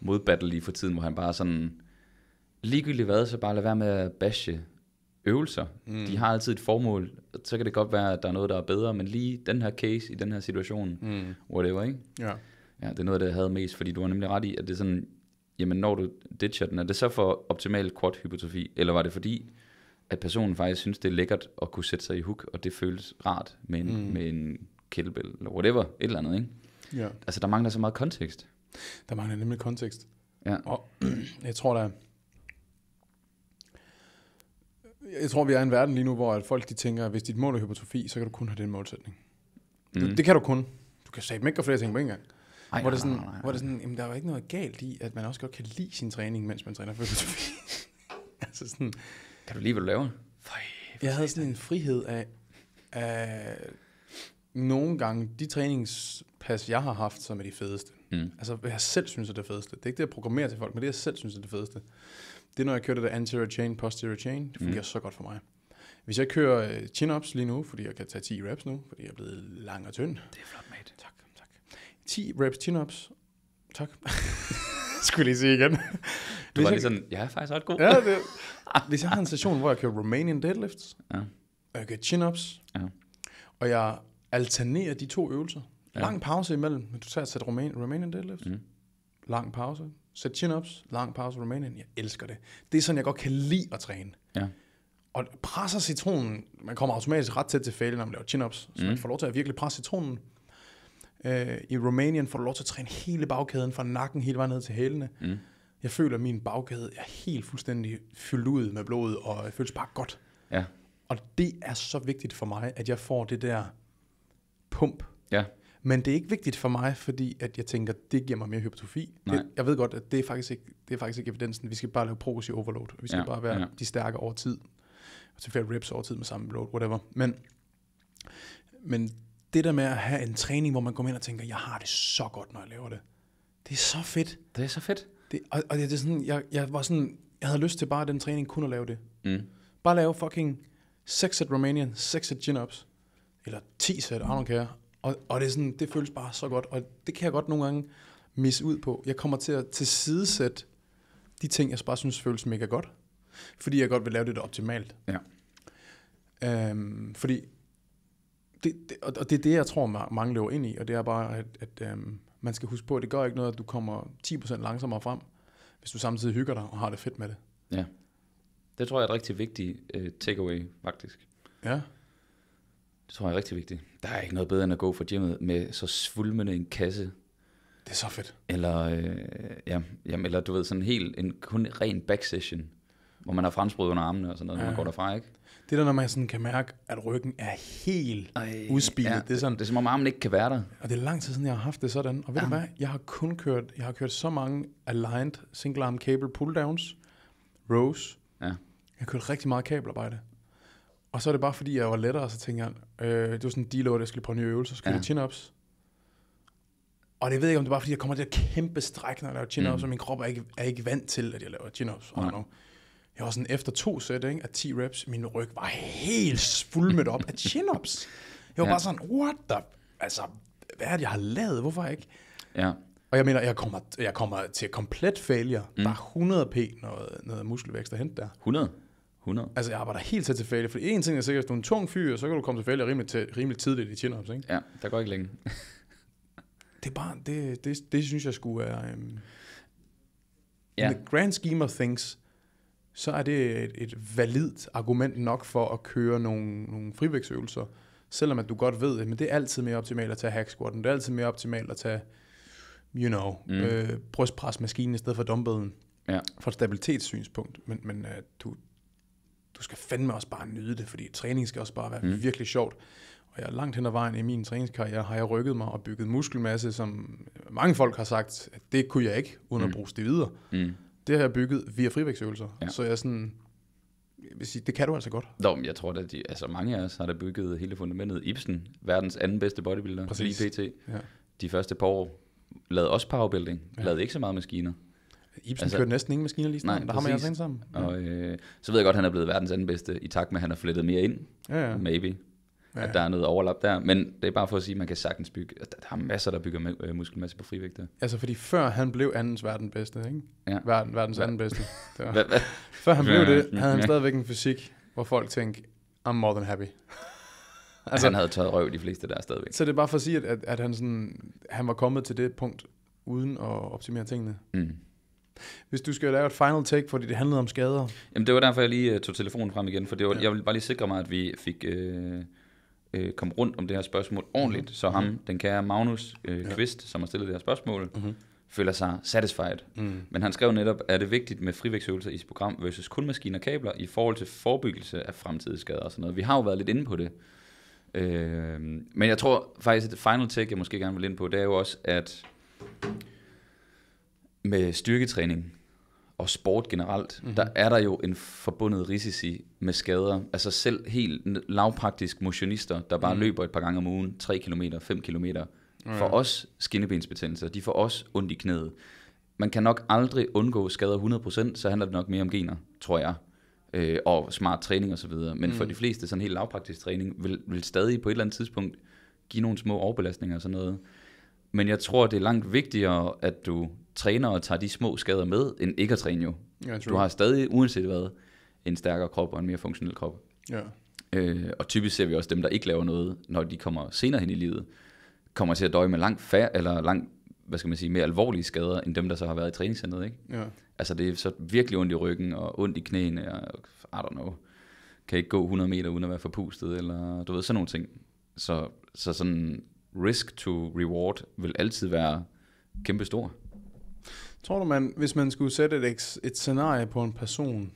B: modbattle lige for tiden, hvor han bare sådan, ligegyldigt hvad, så bare lade være med at bashe øvelser. Mm. De har altid et formål. Så kan det godt være, at der er noget, der er bedre, men lige den her case i den her situation, mm. whatever, ikke? Ja. ja. det er noget, det jeg havde mest, fordi du har nemlig ret i, at det er sådan, jamen når du ditcher den, er det så for optimal quad-hypotrofi, eller var det fordi, at personen faktisk synes, det er lækkert at kunne sætte sig i hook, og det føles rart med en, mm. med en kettlebell, eller whatever, et eller andet, ikke? Ja. Altså, der mangler så meget kontekst.
A: Der mangler nemlig kontekst. Ja. Og jeg tror, der jeg tror, vi er i en verden lige nu, hvor at folk de tænker, at hvis dit mål er hypotrofi, så kan du kun have den målsætning. Mm. Det, det kan du kun. Du kan sætte ikke flere ting på en gang.
B: Ej, hvor, nej, det sådan, nej, nej, nej. hvor det
A: sådan, jamen, der er jo ikke noget galt i, at man også godt kan lide sin træning, mens man træner for hypertrofi. altså sådan,
B: kan du lige, hvad du laver? Føj,
A: jeg havde sådan en frihed af, af nogle gange, de træningspas, jeg har haft, som er de fedeste. Mm. Altså, hvad jeg selv synes er det fedeste. Det er ikke det, jeg programmerer til folk, men det, jeg selv synes er det fedeste. Det er, når jeg kører det der anterior chain, posterior chain. Det fungerer mm. så godt for mig. Hvis jeg kører øh, chin-ups lige nu, fordi jeg kan tage 10 reps nu, fordi jeg er blevet lang og tynd. Det er flot, mate. Tak, tak. 10 reps chin-ups. Tak. Skulle lige sige igen. Du var lige sådan, jeg er faktisk ret god. ja, det, ah, hvis jeg har en session, hvor jeg kører Romanian deadlifts, ja. og jeg kører chin-ups, ja. og jeg alternerer de to øvelser. Lang pause imellem, men du tager sætte Romanian deadlift. Mm lang pause, sæt chin-ups, lang pause, Romanian. Jeg elsker det. Det er sådan, jeg godt kan lide at træne. Ja. Og presser citronen, man kommer automatisk ret tæt til failure, når man laver chin-ups, så mm. man får lov til at virkelig presse citronen. Øh, I Romanian får du lov til at træne hele bagkæden fra nakken hele vejen ned til hælene. Mm. Jeg føler, at min bagkæde er helt fuldstændig fyldt ud med blod, og føles bare godt. Ja. Og det er så vigtigt for mig, at jeg får det der pump. Ja men det er ikke vigtigt for mig, fordi at jeg tænker, det giver mig mere hypertrofi. Nej. jeg ved godt, at det er, faktisk ikke, det er faktisk ikke evidensen. Vi skal bare lave progressiv overload. Vi skal ja, bare være ja. de stærke over tid. Og til flere reps over tid med samme load, whatever. Men, men det der med at have en træning, hvor man kommer ind og tænker, jeg har det så godt, når jeg laver det. Det er så fedt. Det er så fedt. Det, og, og det, det er sådan, jeg, jeg var sådan, jeg havde lyst til bare den træning kun at lave det. Mm. Bare lave fucking 6 set Romanian, 6 set chin ups eller 10 set, I don't care, og, og det, er sådan, det føles bare så godt, og det kan jeg godt nogle gange misse ud på. Jeg kommer til at tilsidesætte de ting, jeg bare synes føles mega godt, fordi jeg godt vil lave det der optimalt. Ja. Øhm, fordi, det, det, og det er det, jeg tror, mange lever ind i, og det er bare, at, at øhm, man skal huske på, at det gør ikke noget, at du kommer 10% langsommere frem, hvis du samtidig hygger dig og har det
B: fedt med det. Ja. Det tror jeg er et rigtig vigtigt uh, takeaway, faktisk. Ja. Det tror jeg er rigtig vigtigt. Der er ikke noget bedre end at gå for gymmet med så svulmende en kasse. Det er så fedt. Eller, øh, ja, jamen, eller du ved, sådan helt, en, kun ren back session, hvor man har fremsprød under armene og sådan noget, ja. når man går derfra, ikke?
A: Det der, når man sådan kan mærke, at ryggen er helt udspillet. Ja,
B: det, er sådan, det er som om armen ikke kan være der.
A: Og det er lang tid siden, jeg har haft det sådan. Og ved ja. du hvad? Jeg har kun kørt, jeg har kørt så mange aligned single arm cable pulldowns, rows. Ja. Jeg har kørt rigtig meget kabelarbejde. Og så er det bare fordi, jeg var lettere, og så tænker jeg, Øh, det var sådan en deload, jeg skulle prøve nye øvelser, så skulle ja. chin-ups. Og det ved jeg om det var, fordi jeg kommer til at kæmpe stræk, når jeg laver chin-ups, mm. og min krop er ikke, er ikke vant til, at jeg laver chin-ups. Nej. Jeg var sådan efter to sæt ikke, af 10 reps, min ryg var helt svulmet op af chin-ups. Jeg var ja. bare sådan, what the, altså, hvad er det, jeg har lavet? Hvorfor ikke? Ja. Og jeg mener, jeg kommer, jeg kommer til komplet failure. Mm. Der er 100 p noget, noget muskelvækst at hente der.
B: 100? 100.
A: Altså, jeg arbejder helt til tilfælde, for en ting er sikkert, hvis du er en tung fyr, så kan du komme til fælde rimelig, rimelig tidligt i chin ikke? Ja, der går ikke længe. det er bare, det, det, det synes jeg skulle være... Um, øhm, ja. In the grand scheme of things, så er det et, et validt argument nok for at køre nogle, nogle frivægtsøvelser, selvom at du godt ved, at men det er altid mere optimalt at tage hack squatten, det er altid mere optimalt at tage, you know, mm. øh, brystpresmaskinen i stedet for dumbbellen, ja. fra et stabilitetssynspunkt. Men, men uh, du, du skal fandme også bare nyde det, fordi træning skal også bare være mm. virkelig sjovt. Og jeg langt hen ad vejen i min træningskarriere har jeg rykket mig og bygget muskelmasse, som mange folk har sagt, at det kunne jeg ikke, uden mm. at bruge videre. Mm. Det har jeg bygget via frivægtsøvelser. Ja. Så jeg sådan, jeg vil sige, det kan du altså godt.
B: Nå, men jeg tror at de, altså mange af os har da bygget hele fundamentet. Ibsen, verdens anden bedste bodybuilder, Præcis. lige pt. Ja. De første par år lavede også powerbuilding, ja. lavede ikke så meget maskiner. Ibsen altså, kørte næsten ingen maskiner lige sådan, der har man jo altså en sammen. Ja. Og, øh, så ved jeg godt, at han er blevet verdens anden bedste, i takt med, at han har flettet mere ind, ja, ja. maybe. Ja. at der er noget overlap der. Men det er bare for at sige, at man kan sagtens bygge. Der, der er masser, der bygger med, øh, muskelmasse på frivægte.
A: Altså, fordi før han blev andens verdens bedste, ikke? Ja. Verden, verdens anden bedste. Det var. hva, hva? Før han blev det, havde han stadigvæk en fysik, hvor folk tænkte, I'm more than happy.
B: altså, han havde tøjet røv de fleste der stadigvæk. Så
A: det er bare for at sige, at, at, at han, sådan, han var kommet til det punkt, uden at optimere tingene. Mm. Hvis du skal lave et final take, fordi det handlede om skader.
B: Jamen det var derfor, jeg lige øh, tog telefonen frem igen, for det var, ja. jeg ville bare lige sikre mig, at vi fik øh, øh, kom rundt om det her spørgsmål ordentligt, mm-hmm. så ham, mhm. den kære Magnus øh, ja. Kvist, som har stillet det her spørgsmål, mm-hmm. føler sig satisfied. Mm. Men han skrev netop, er det vigtigt med frivægtsøvelser i sit program versus kun maskiner og kabler i forhold til forebyggelse af fremtidige skader og sådan noget. Vi har jo været lidt inde på det. Øh, men jeg tror faktisk, at det final take, jeg måske gerne vil ind på, det er jo også, at med styrketræning og sport generelt, mm-hmm. der er der jo en forbundet risici med skader. Altså selv helt lavpraktisk motionister, der bare mm. løber et par gange om ugen, 3 km, 5 km, får for os skinnebensbetændelser, de får også ondt i knæet. Man kan nok aldrig undgå skader 100%, så handler det nok mere om gener, tror jeg, øh, og smart træning osv. Men mm. for mhm. de fleste, sådan helt lavpraktisk træning, vil, vil stadig på et eller andet tidspunkt give nogle små overbelastninger og sådan noget. Men jeg tror, det er langt vigtigere, at du træner og tager de små skader med, end ikke at træne jo. Yeah, du har stadig, uanset hvad, en stærkere krop og en mere funktionel krop. Ja. Yeah. Øh, og typisk ser vi også dem, der ikke laver noget, når de kommer senere hen i livet, kommer til at døje med langt færre, eller langt, hvad skal man sige, mere alvorlige skader, end dem, der så har været i træningscenteret, ikke? Ja. Altså det er så virkelig ondt i ryggen, og ondt i knæene, og I don't know, kan ikke gå 100 meter uden at være forpustet, eller du ved, sådan nogle ting. Så, så sådan, risk to reward vil altid være kæmpe stor.
A: Tror du, man, hvis man skulle sætte et, et scenarie på en person,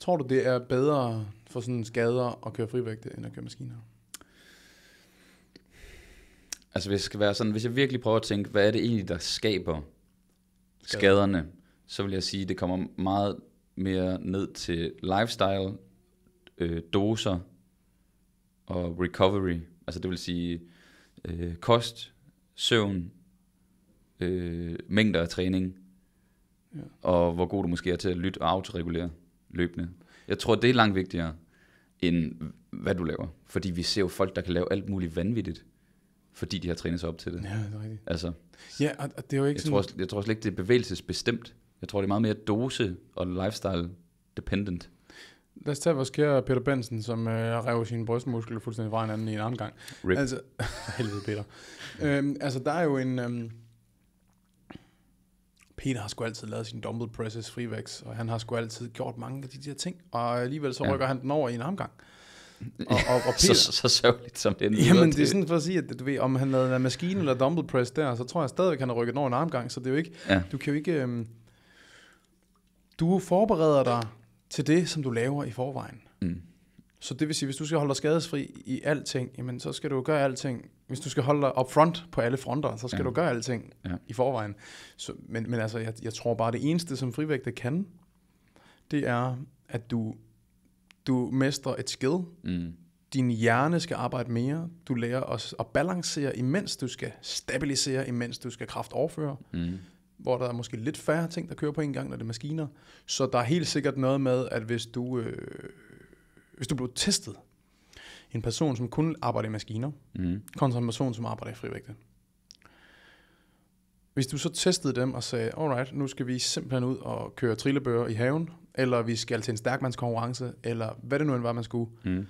A: tror du, det er bedre for sådan skader at køre frivægte, end at køre maskiner?
B: Altså hvis, jeg skal være sådan, hvis jeg virkelig prøver at tænke, hvad er det egentlig, der skaber Skader. skaderne, så vil jeg sige, at det kommer meget mere ned til lifestyle, øh, doser og recovery. Altså det vil sige øh, kost, søvn, øh, mængder af træning, ja. og hvor god du måske er til at lytte og autoregulere løbende. Jeg tror, det er langt vigtigere, end hvad du laver. Fordi vi ser jo folk, der kan lave alt muligt vanvittigt, fordi de har trænet sig op til det. Ja, det er rigtigt. Altså, ja, og det er jo ikke jeg sådan... Tror, jeg tror slet ikke, det er bevægelsesbestemt. Jeg tror, det er meget mere dose og lifestyle dependent
A: lad os tage, hvad sker Peter Benson, som øh, rev sin brystmuskel fuldstændig fra hinanden i en anden gang. Rip. Altså, helvede Peter. øhm, altså, der er jo en... Øhm, Peter har sgu altid lavet sin dumbbell presses frivæks, og han har sgu altid gjort mange af de der ting, og alligevel så rykker ja. han den over i en armgang. Og, og, og Peter, så, så
B: sørgeligt som det Jamen, det er sådan
A: for at sige, at du ved, om han lavede maskine eller dumbbell press der, så tror jeg stadigvæk, han har rykket den over en armgang, så det er jo ikke, ja. du kan jo ikke, øhm, du forbereder dig til det, som du laver i forvejen. Mm. Så det vil sige, hvis du skal holde dig skadesfri i alting, jamen så skal du gøre alting. Hvis du skal holde dig up front på alle fronter, så skal ja. du gøre alting ja. i forvejen. Så, men, men altså, jeg, jeg tror bare, det eneste, som frivægte kan, det er, at du, du mestrer et skid. Mm. Din hjerne skal arbejde mere. Du lærer at, at balancere, imens du skal stabilisere, imens du skal kraftoverføre. Mm hvor der er måske lidt færre ting, der kører på en gang, når det er maskiner. Så der er helt sikkert noget med, at hvis du, øh, hvis du blev testet, en person, som kun arbejder i maskiner, mm. kontra en person, som arbejder i frivægte. Hvis du så testede dem og sagde, alright, nu skal vi simpelthen ud og køre trillebøger i haven, eller vi skal til en stærkmandskonkurrence, eller hvad det nu end var, man skulle, mm.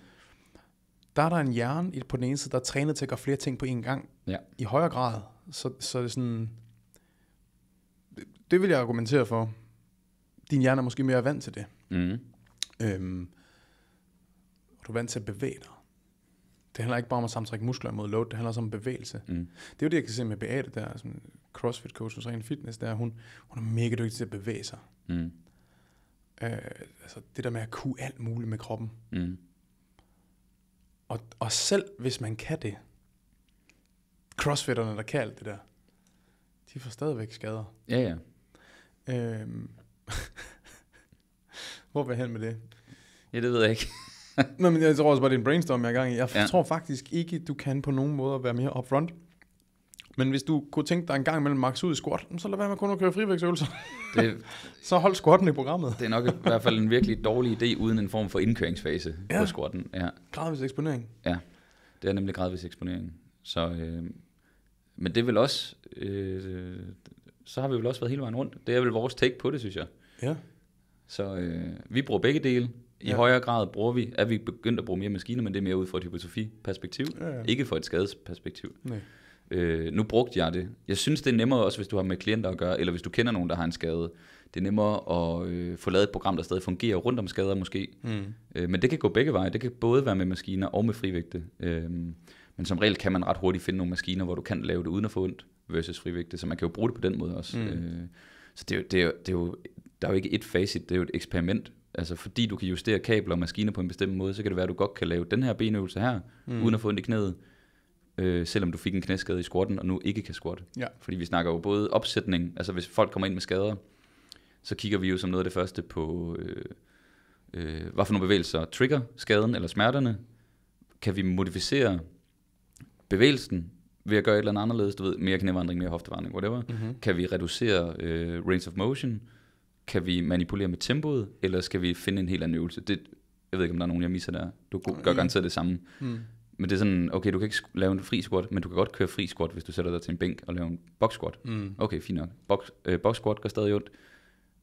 A: der er der en hjerne på den ene side, der er trænet til at gøre flere ting på én gang, ja. i højere grad. Så, så det er sådan, det vil jeg argumentere for. Din hjerne er måske mere vant til det. Mm. Øhm, du er vant til at bevæge dig. Det handler ikke bare om at samtrække muskler mod load, det handler også om bevægelse. Mm. Det er jo det, jeg kan se med Beate der, som crossfit coach hos Ren Fitness, der hun, hun er mega dygtig til at bevæge sig. Mm. Øh, altså det der med at kunne alt muligt med kroppen. Mm. Og, og selv hvis man kan det, crossfitterne, der kan alt det der, de får stadigvæk skader. Ja, ja. Øhm.
B: Hvor vil jeg hen med det? Ja, det ved jeg ikke.
A: Nå, men jeg tror også bare, det er en brainstorm, jeg er gang i. Jeg ja. tror faktisk ikke, du kan på nogen måde være mere upfront. Men hvis du kunne tænke dig en gang mellem max ud i squat, så lad være med kun at køre frivægtsøvelser. Det, så hold squatten i
B: programmet. det er nok i hvert fald en virkelig dårlig idé, uden en form for indkøringsfase ja. på squatten. Ja.
A: Gradvis eksponering.
B: Ja, det er nemlig gradvis eksponering. Så, øh, men det vil også øh, så har vi vel også været hele vejen rundt. Det er vel vores take på det, synes jeg. Ja. Så øh, vi bruger begge dele. I ja. højere grad bruger vi, er vi begyndt at bruge mere maskiner, men det er mere ud fra et hypotofi perspektiv ja, ja. ikke fra et skadesperspektiv. Nej. Øh, nu brugte jeg det. Jeg synes, det er nemmere også, hvis du har med klienter at gøre, eller hvis du kender nogen, der har en skade. Det er nemmere at øh, få lavet et program, der stadig fungerer rundt om skader måske. Mm. Øh, men det kan gå begge veje. Det kan både være med maskiner og med frivægte. Øh, men som regel kan man ret hurtigt finde nogle maskiner, hvor du kan lave det uden at få ondt versus frivægte, så man kan jo bruge det på den måde også. Mm. Øh, så det er, jo, det, er jo, det er jo, der er jo ikke et facit, det er jo et eksperiment. Altså fordi du kan justere kabler og maskiner på en bestemt måde, så kan det være, at du godt kan lave den her benøvelse her, mm. uden at få ondt i knæet, øh, selvom du fik en knæskade i squatten, og nu ikke kan squatte. Ja. Fordi vi snakker jo både opsætning, altså hvis folk kommer ind med skader, så kigger vi jo som noget af det første på, øh, øh, hvad for nogle bevægelser trigger skaden eller smerterne. Kan vi modificere bevægelsen ved at gøre et eller andet anderledes, du ved, mere knævandring, mere hoftevandring, whatever, mm-hmm. kan vi reducere øh, range of motion, kan vi manipulere med tempoet, eller skal vi finde en helt anden øvelse? Det, jeg ved ikke, om der er nogen, jeg misser der. Du gør mm. garanteret det samme. Mm. Men det er sådan, okay, du kan ikke lave en fri squat, men du kan godt køre fri squat, hvis du sætter dig til en bænk og laver en box squat. Mm. Okay, fint nok. Box, øh, box squat gør stadig ondt.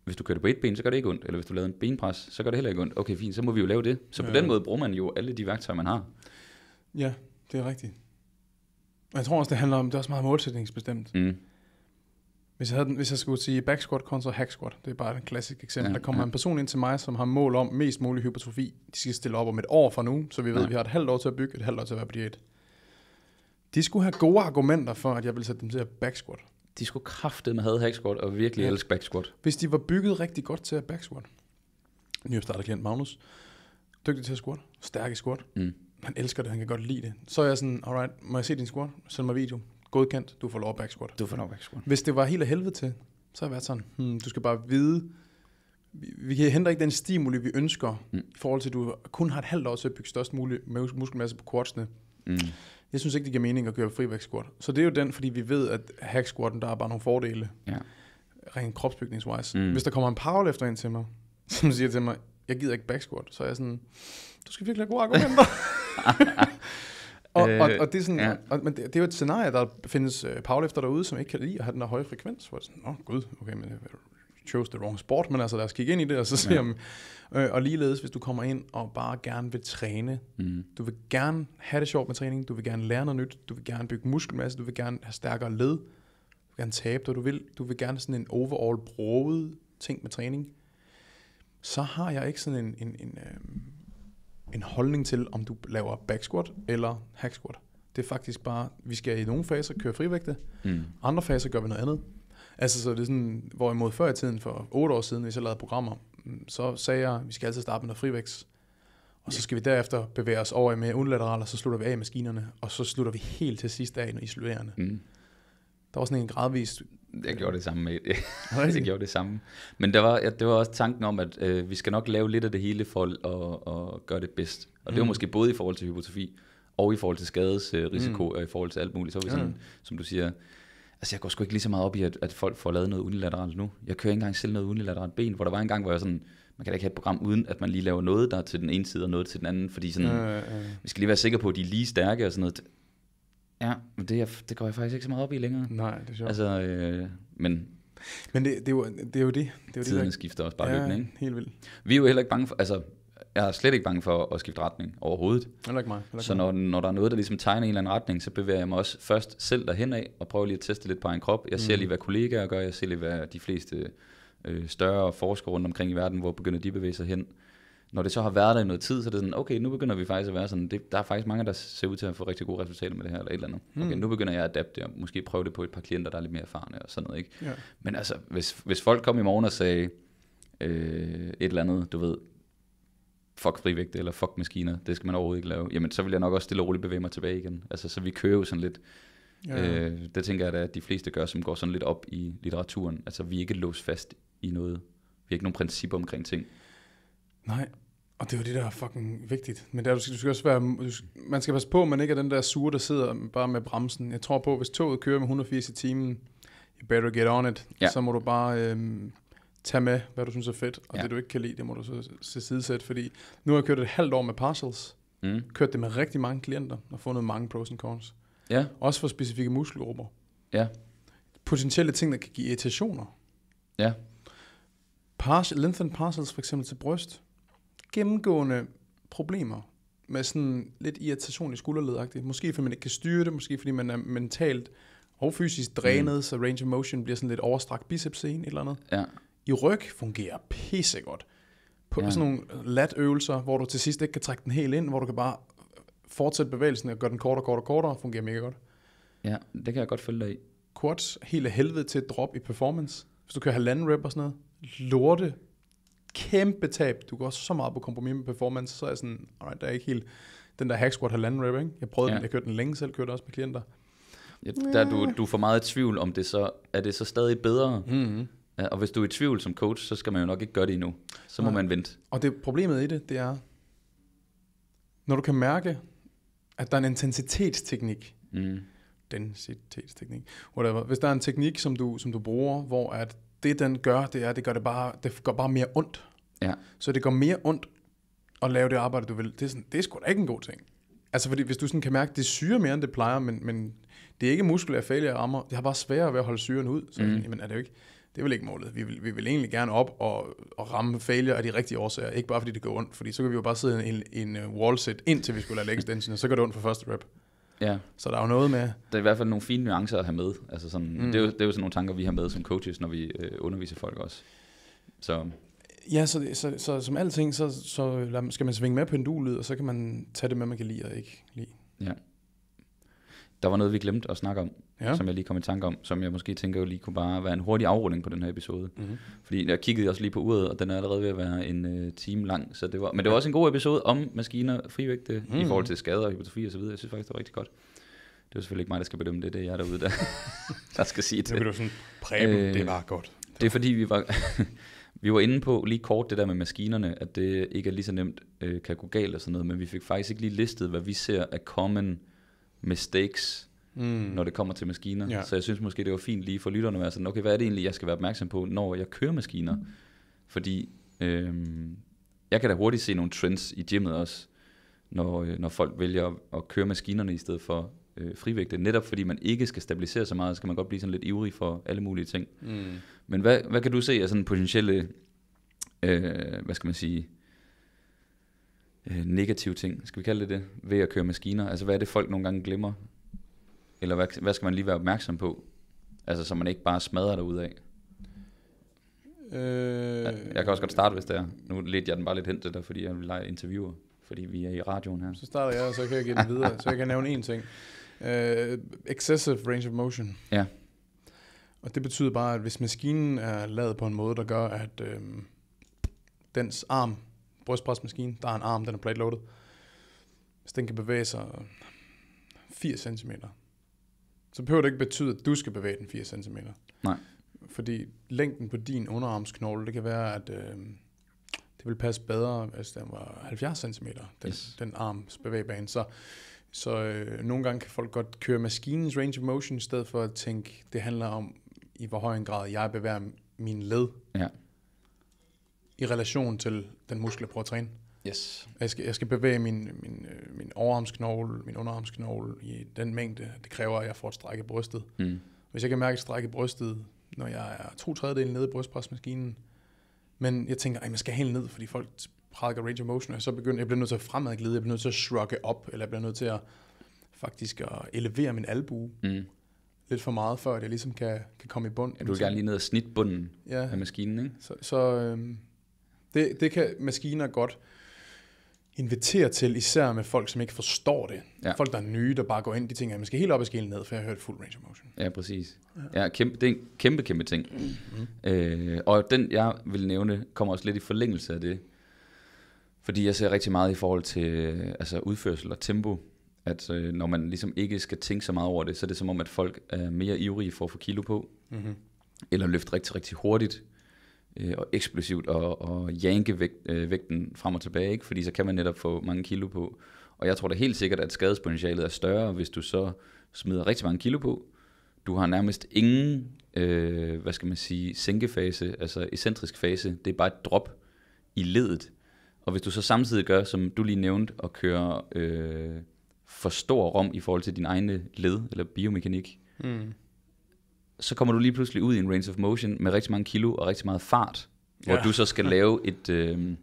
B: Hvis du kører det på et ben, så gør det ikke ondt. Eller hvis du laver en benpres, så gør det heller ikke ondt. Okay, fint, så må vi jo lave det. Så på ja. den måde bruger man jo alle de værktøjer, man har.
A: Ja, det er rigtigt jeg tror også, det handler om, det er også meget målsætningsbestemt. Mm. Hvis jeg, havde den, hvis jeg skulle sige back squat kontra hack squat, det er bare et klassisk eksempel, ja, der kommer ja. en person ind til mig, som har mål om mest mulig hypertrofi, de skal stille op om et år fra nu, så vi ved, ja. at vi har et halvt år til at bygge, et halvt år til at være på diæt. De skulle have gode argumenter for, at jeg ville sætte dem til at back squat. De skulle kraftedeme have hack squat og virkelig ja. elske back squat. Hvis de var bygget rigtig godt til at back squat. Nyopstartet klient Magnus. Dygtig til at squat. Stærk i squat. Mm han elsker det, han kan godt lide det. Så er jeg sådan, alright, må jeg se din squat? Send mig video. Godkendt, du får lov back squat. Du får lov back squat. Hvis det var helt af helvede til, så har jeg været sådan, hmm, du skal bare vide, vi, vi henter ikke den stimuli, vi ønsker, mm. i forhold til, at du kun har et halvt år til at bygge størst mulig muskelmasse på quadsene. Mm. Jeg synes ikke, det giver mening at gøre squat. Så det er jo den, fordi vi ved, at hack squatten, der er bare nogle fordele, ja. rent kropsbygningswise. Mm. Hvis der kommer en powerlifter ind til mig, som siger til mig, jeg gider ikke back squat, så er jeg sådan, du skal virkelig have gode argumenter.
B: og, og, øh, og, det er sådan, ja.
A: og, men det, det, er jo et scenarie, der findes øh, powerlifter derude, som ikke kan lide at have den der høje frekvens. Hvor sådan, nå gud, okay, men øh, chose the wrong sport, men altså lad os kigge ind i det, og så se ja. om... Øh, og ligeledes, hvis du kommer ind og bare gerne vil træne, mm. du vil gerne have det sjovt med træning, du vil gerne lære noget nyt, du vil gerne bygge muskelmasse, du vil gerne have stærkere led, du vil gerne tabe dig, du vil, du vil gerne sådan en overall broet ting med træning, så har jeg ikke sådan en, en, en øh, en holdning til, om du laver back squat eller hack squat. Det er faktisk bare, vi skal i nogle faser køre frivægte, mm. andre faser gør vi noget andet. Altså, så det er sådan, hvorimod før i tiden, for otte år siden, hvis jeg lavede programmer, mm, så sagde jeg, at vi skal altid starte med noget frivægt, og så skal vi derefter bevæge os over i mere unilateral, og så slutter vi af maskinerne, og så slutter vi helt til sidst af i isolerende.
B: Mm. Der var sådan en gradvis jeg gjorde det samme. Med, jeg gjorde det samme. Men der var, ja, det var også tanken om, at øh, vi skal nok lave lidt af det hele for at, at gøre det bedst. Og mm. det var mm. måske både i forhold til hypotrofi, og i forhold til skadesrisiko, øh, mm. og i forhold til alt muligt. Så var vi sådan, mm. som du siger, altså jeg går sgu ikke lige så meget op i, at, at folk får lavet noget unilateralt nu. Jeg kører ikke engang selv noget unilateralt ben, hvor der var en gang, hvor jeg sådan, man kan da ikke have et program uden, at man lige laver noget, der er til den ene side og noget til den anden, fordi sådan, øh, øh. vi skal lige være sikre på, at de er lige stærke og sådan noget. Ja, men det, det går jeg faktisk ikke så meget op i længere. Nej, det er sjovt. Altså, øh, men men
A: det, det, er jo, det er jo det.
B: det, er jo det Tiderne der... skifter også bare ja, løbende, ikke? helt vildt. Vi er jo heller ikke bange for, altså, jeg er slet ikke bange for at skifte retning overhovedet. Heller ikke mig. Heller ikke så når, når der er noget, der ligesom tegner en eller anden retning, så bevæger jeg mig også først selv derhen af og prøver lige at teste lidt på en krop. Jeg ser mm. lige, hvad kollegaer gør, jeg ser lige, hvad de fleste øh, større forskere rundt omkring i verden, hvor begynder de at bevæge sig hen når det så har været der i noget tid, så er det sådan, okay, nu begynder vi faktisk at være sådan, det, der er faktisk mange, der ser ud til at få rigtig gode resultater med det her, eller et eller andet. Okay, mm. nu begynder jeg at adapte, og måske prøve det på et par klienter, der er lidt mere erfarne og sådan noget, ikke? Ja. Men altså, hvis, hvis folk kom i morgen og sagde, øh, et eller andet, du ved, fuck frivægt eller fuck maskiner, det skal man overhovedet ikke lave, jamen så vil jeg nok også stille og roligt bevæge mig tilbage igen. Altså, så vi kører jo sådan lidt, ja. øh, det tænker jeg da, at de fleste gør, som går sådan lidt op i litteraturen. Altså, vi er ikke låst fast i noget. Vi har ikke nogen principper omkring ting.
A: Nej, og det er jo det, der er fucking vigtigt. Men der, du skal, du skal også være, du, man skal passe på, at man ikke er den der sure, der sidder bare med bremsen. Jeg tror på, at hvis toget kører med 180 i timen, you better get on it, ja. så må du bare øhm, tage med, hvad du synes er fedt. Og ja. det, du ikke kan lide, det må du så, se sidesæt. Fordi nu har jeg kørt et halvt år med parcels. Mm. Kørt det med rigtig mange klienter og fundet mange pros and cons. Ja. Også for specifikke muskelgrupper. Ja. Potentielle ting, der kan give irritationer. Ja. Partial, lengthened parcels for eksempel til bryst gennemgående problemer med sådan lidt irritation i skulderledagtigt. Måske fordi man ikke kan styre det, måske fordi man er mentalt og fysisk drænet, mm. så range of motion bliver sådan lidt overstrakt bicepsen eller andet. Ja. I ryg fungerer pisse godt. På ja. sådan nogle lat øvelser, hvor du til sidst ikke kan trække den helt ind, hvor du kan bare fortsætte bevægelsen og gøre den kortere, kortere, kortere, fungerer mega godt. Ja, det kan jeg godt følge dig i. Quads, hele helvede til et drop i performance. Hvis du kører halvanden rep og sådan noget, lorte kæmpe tab. Du går så meget på kompromis med performance, så er jeg sådan, alright, der er ikke helt den der hack squat halvanden rep, ikke? Jeg prøvede ja. den, jeg kørte den længe selv, kørte også med klienter. Ja, der er du,
B: du får meget i tvivl om det, så er det så stadig bedre? Mm-hmm. Ja, og hvis du er i tvivl som coach, så skal man jo nok ikke gøre det endnu. Så må ja. man vente.
A: Og det problemet i det, det er, når du kan mærke, at der er en intensitetsteknik, mm. densitetsteknik, whatever. Hvis der er en teknik, som du, som du bruger, hvor at det den gør, det er, det gør det bare, det gør bare mere ondt. Ja. Så det går mere ondt at lave det arbejde, du vil. Det er, sådan, det er sgu da ikke en god ting. Altså fordi hvis du sådan kan mærke, det syrer mere, end det plejer, men, men det er ikke muskulær failure, jeg rammer. Jeg har bare sværere ved at holde syren ud. Så mm. jamen, er det jo ikke, det er vel ikke målet. Vi vil, vi vil egentlig gerne op og, og ramme failure af de rigtige årsager. Ikke bare fordi det går ondt, fordi så kan vi jo bare sidde i en, en, en øh, wall ind, indtil vi skulle lade lægge og så går det ondt for første rep.
B: Ja. Så der er jo noget med... Der er i hvert fald nogle fine nuancer at have med. Altså sådan, mm. det, er jo, det er jo sådan nogle tanker, vi har med som coaches, når vi øh, underviser folk også. Så...
A: Ja, så, så, så som alting, så, så skal man svinge med pendulet, og så kan man tage det med, man kan lide og ikke lide.
B: Ja. Der var noget, vi glemte at snakke om, ja. som jeg lige kom i tanke om, som jeg måske tænker jo lige kunne bare være en hurtig afrunding på den her episode. Mm-hmm. Fordi jeg kiggede også lige på uret, og den er allerede ved at være en øh, time lang. Så det var, men det var også en god episode om maskiner, frivægte, mm-hmm. i mhm. forhold til skader og hypotrofi osv. Jeg synes faktisk, det var rigtig godt. Det er selvfølgelig ikke mig, der skal bedømme det. Det er jeg derude, der, der skal sige det. Det kan du sådan, præben, øh, det var godt. Det er fordi, vi var... vi var inde på lige kort det der med maskinerne, at det ikke er lige så nemt øh, kan gå galt og sådan noget, men vi fik faktisk ikke lige listet, hvad vi ser af common øh, mistakes, mm. når det kommer til maskiner. Ja. Så jeg synes måske, det var fint lige for lytterne at være sådan, okay, hvad er det egentlig, jeg skal være opmærksom på, når jeg kører maskiner? Mm. Fordi øhm, jeg kan da hurtigt se nogle trends i gymmet også, når, øh, når folk vælger at, køre maskinerne i stedet for øh, frivægte, netop fordi man ikke skal stabilisere så meget, så kan man godt blive sådan lidt ivrig for alle mulige ting. Mm. Men hvad, hvad kan du se af sådan potentielle, øh, hvad skal man sige, øh, negative ting, skal vi kalde det det, ved at køre maskiner? Altså hvad er det, folk nogle gange glemmer? Eller hvad, hvad skal man lige være opmærksom på? Altså så man ikke bare smadrer ud af.
A: Øh,
B: jeg kan også godt starte, hvis det er. Nu ledte jeg den bare lidt hen til dig, fordi jeg vil lege interviewer, fordi vi er i radioen her. Så starter jeg, og så
A: kan jeg give den videre, så jeg kan nævne én ting. Uh, excessive range of motion. Ja. Og det betyder bare, at hvis maskinen er lavet på en måde, der gør, at øhm, dens arm brystpresmaskine, der er en arm, den er plate loaded. Hvis den kan bevæge sig 4 cm, så behøver det ikke betyde, at du skal bevæge den 4 cm. Nej. Fordi længden på din underarmsknogle, det kan være, at øh, det vil passe bedre, hvis den var 70 cm, den, yes. den arms bevægebane. Så, så øh, nogle gange kan folk godt køre maskinens range of motion, i stedet for at tænke, det handler om, i hvor høj en grad jeg bevæger min led. Ja i relation til den muskel, jeg prøver at træne. Yes. Jeg skal, jeg skal bevæge min, min, øh, min overarmsknogle, min underarmsknogle i den mængde, det kræver, at jeg får et stræk i brystet. Mm. Hvis jeg kan mærke et stræk i brystet, når jeg er to tredjedel nede i brystpresmaskinen, men jeg tænker, at jeg skal helt ned, fordi folk prædiker range of motion, og så begynder, jeg bliver nødt til at fremadglide, jeg bliver nødt til at shrugge op, eller jeg bliver nødt til at faktisk at elevere min albue mm. lidt for meget, før at jeg ligesom kan, kan komme i bund. Ja, du vil gerne lige ned og snit bunden ja. af maskinen, ikke? Så, så øhm, det, det kan maskiner godt invitere til, især med folk, som ikke forstår det. Ja. Folk, der er nye, der bare går ind, de tænker, at man skal helt op og skille ned, for jeg har hørt full range of motion.
B: Ja, præcis. Ja. Ja, kæmpe, det er en kæmpe, kæmpe ting. Mm. Øh, og den, jeg vil nævne, kommer også lidt i forlængelse af det. Fordi jeg ser rigtig meget i forhold til øh, altså udførsel og tempo, at øh, når man ligesom ikke skal tænke så meget over det, så er det som om, at folk er mere ivrige for at få kilo på, mm-hmm. eller løfte rigtig, rigtig hurtigt, øh, og eksplosivt og, og janke vægt, øh, vægten frem og tilbage, ikke? fordi så kan man netop få mange kilo på. Og jeg tror da helt sikkert, at skadespotentialet er større, hvis du så smider rigtig mange kilo på. Du har nærmest ingen, øh, hvad skal man sige, sænkefase, altså eccentrisk fase. Det er bare et drop i ledet. Og hvis du så samtidig gør, som du lige nævnte, og kører øh, for stor rom i forhold til din egne led eller biomekanik, mm så kommer du lige pludselig ud i en range of motion med rigtig mange kilo og rigtig meget fart, ja. hvor du så skal lave et... Øh,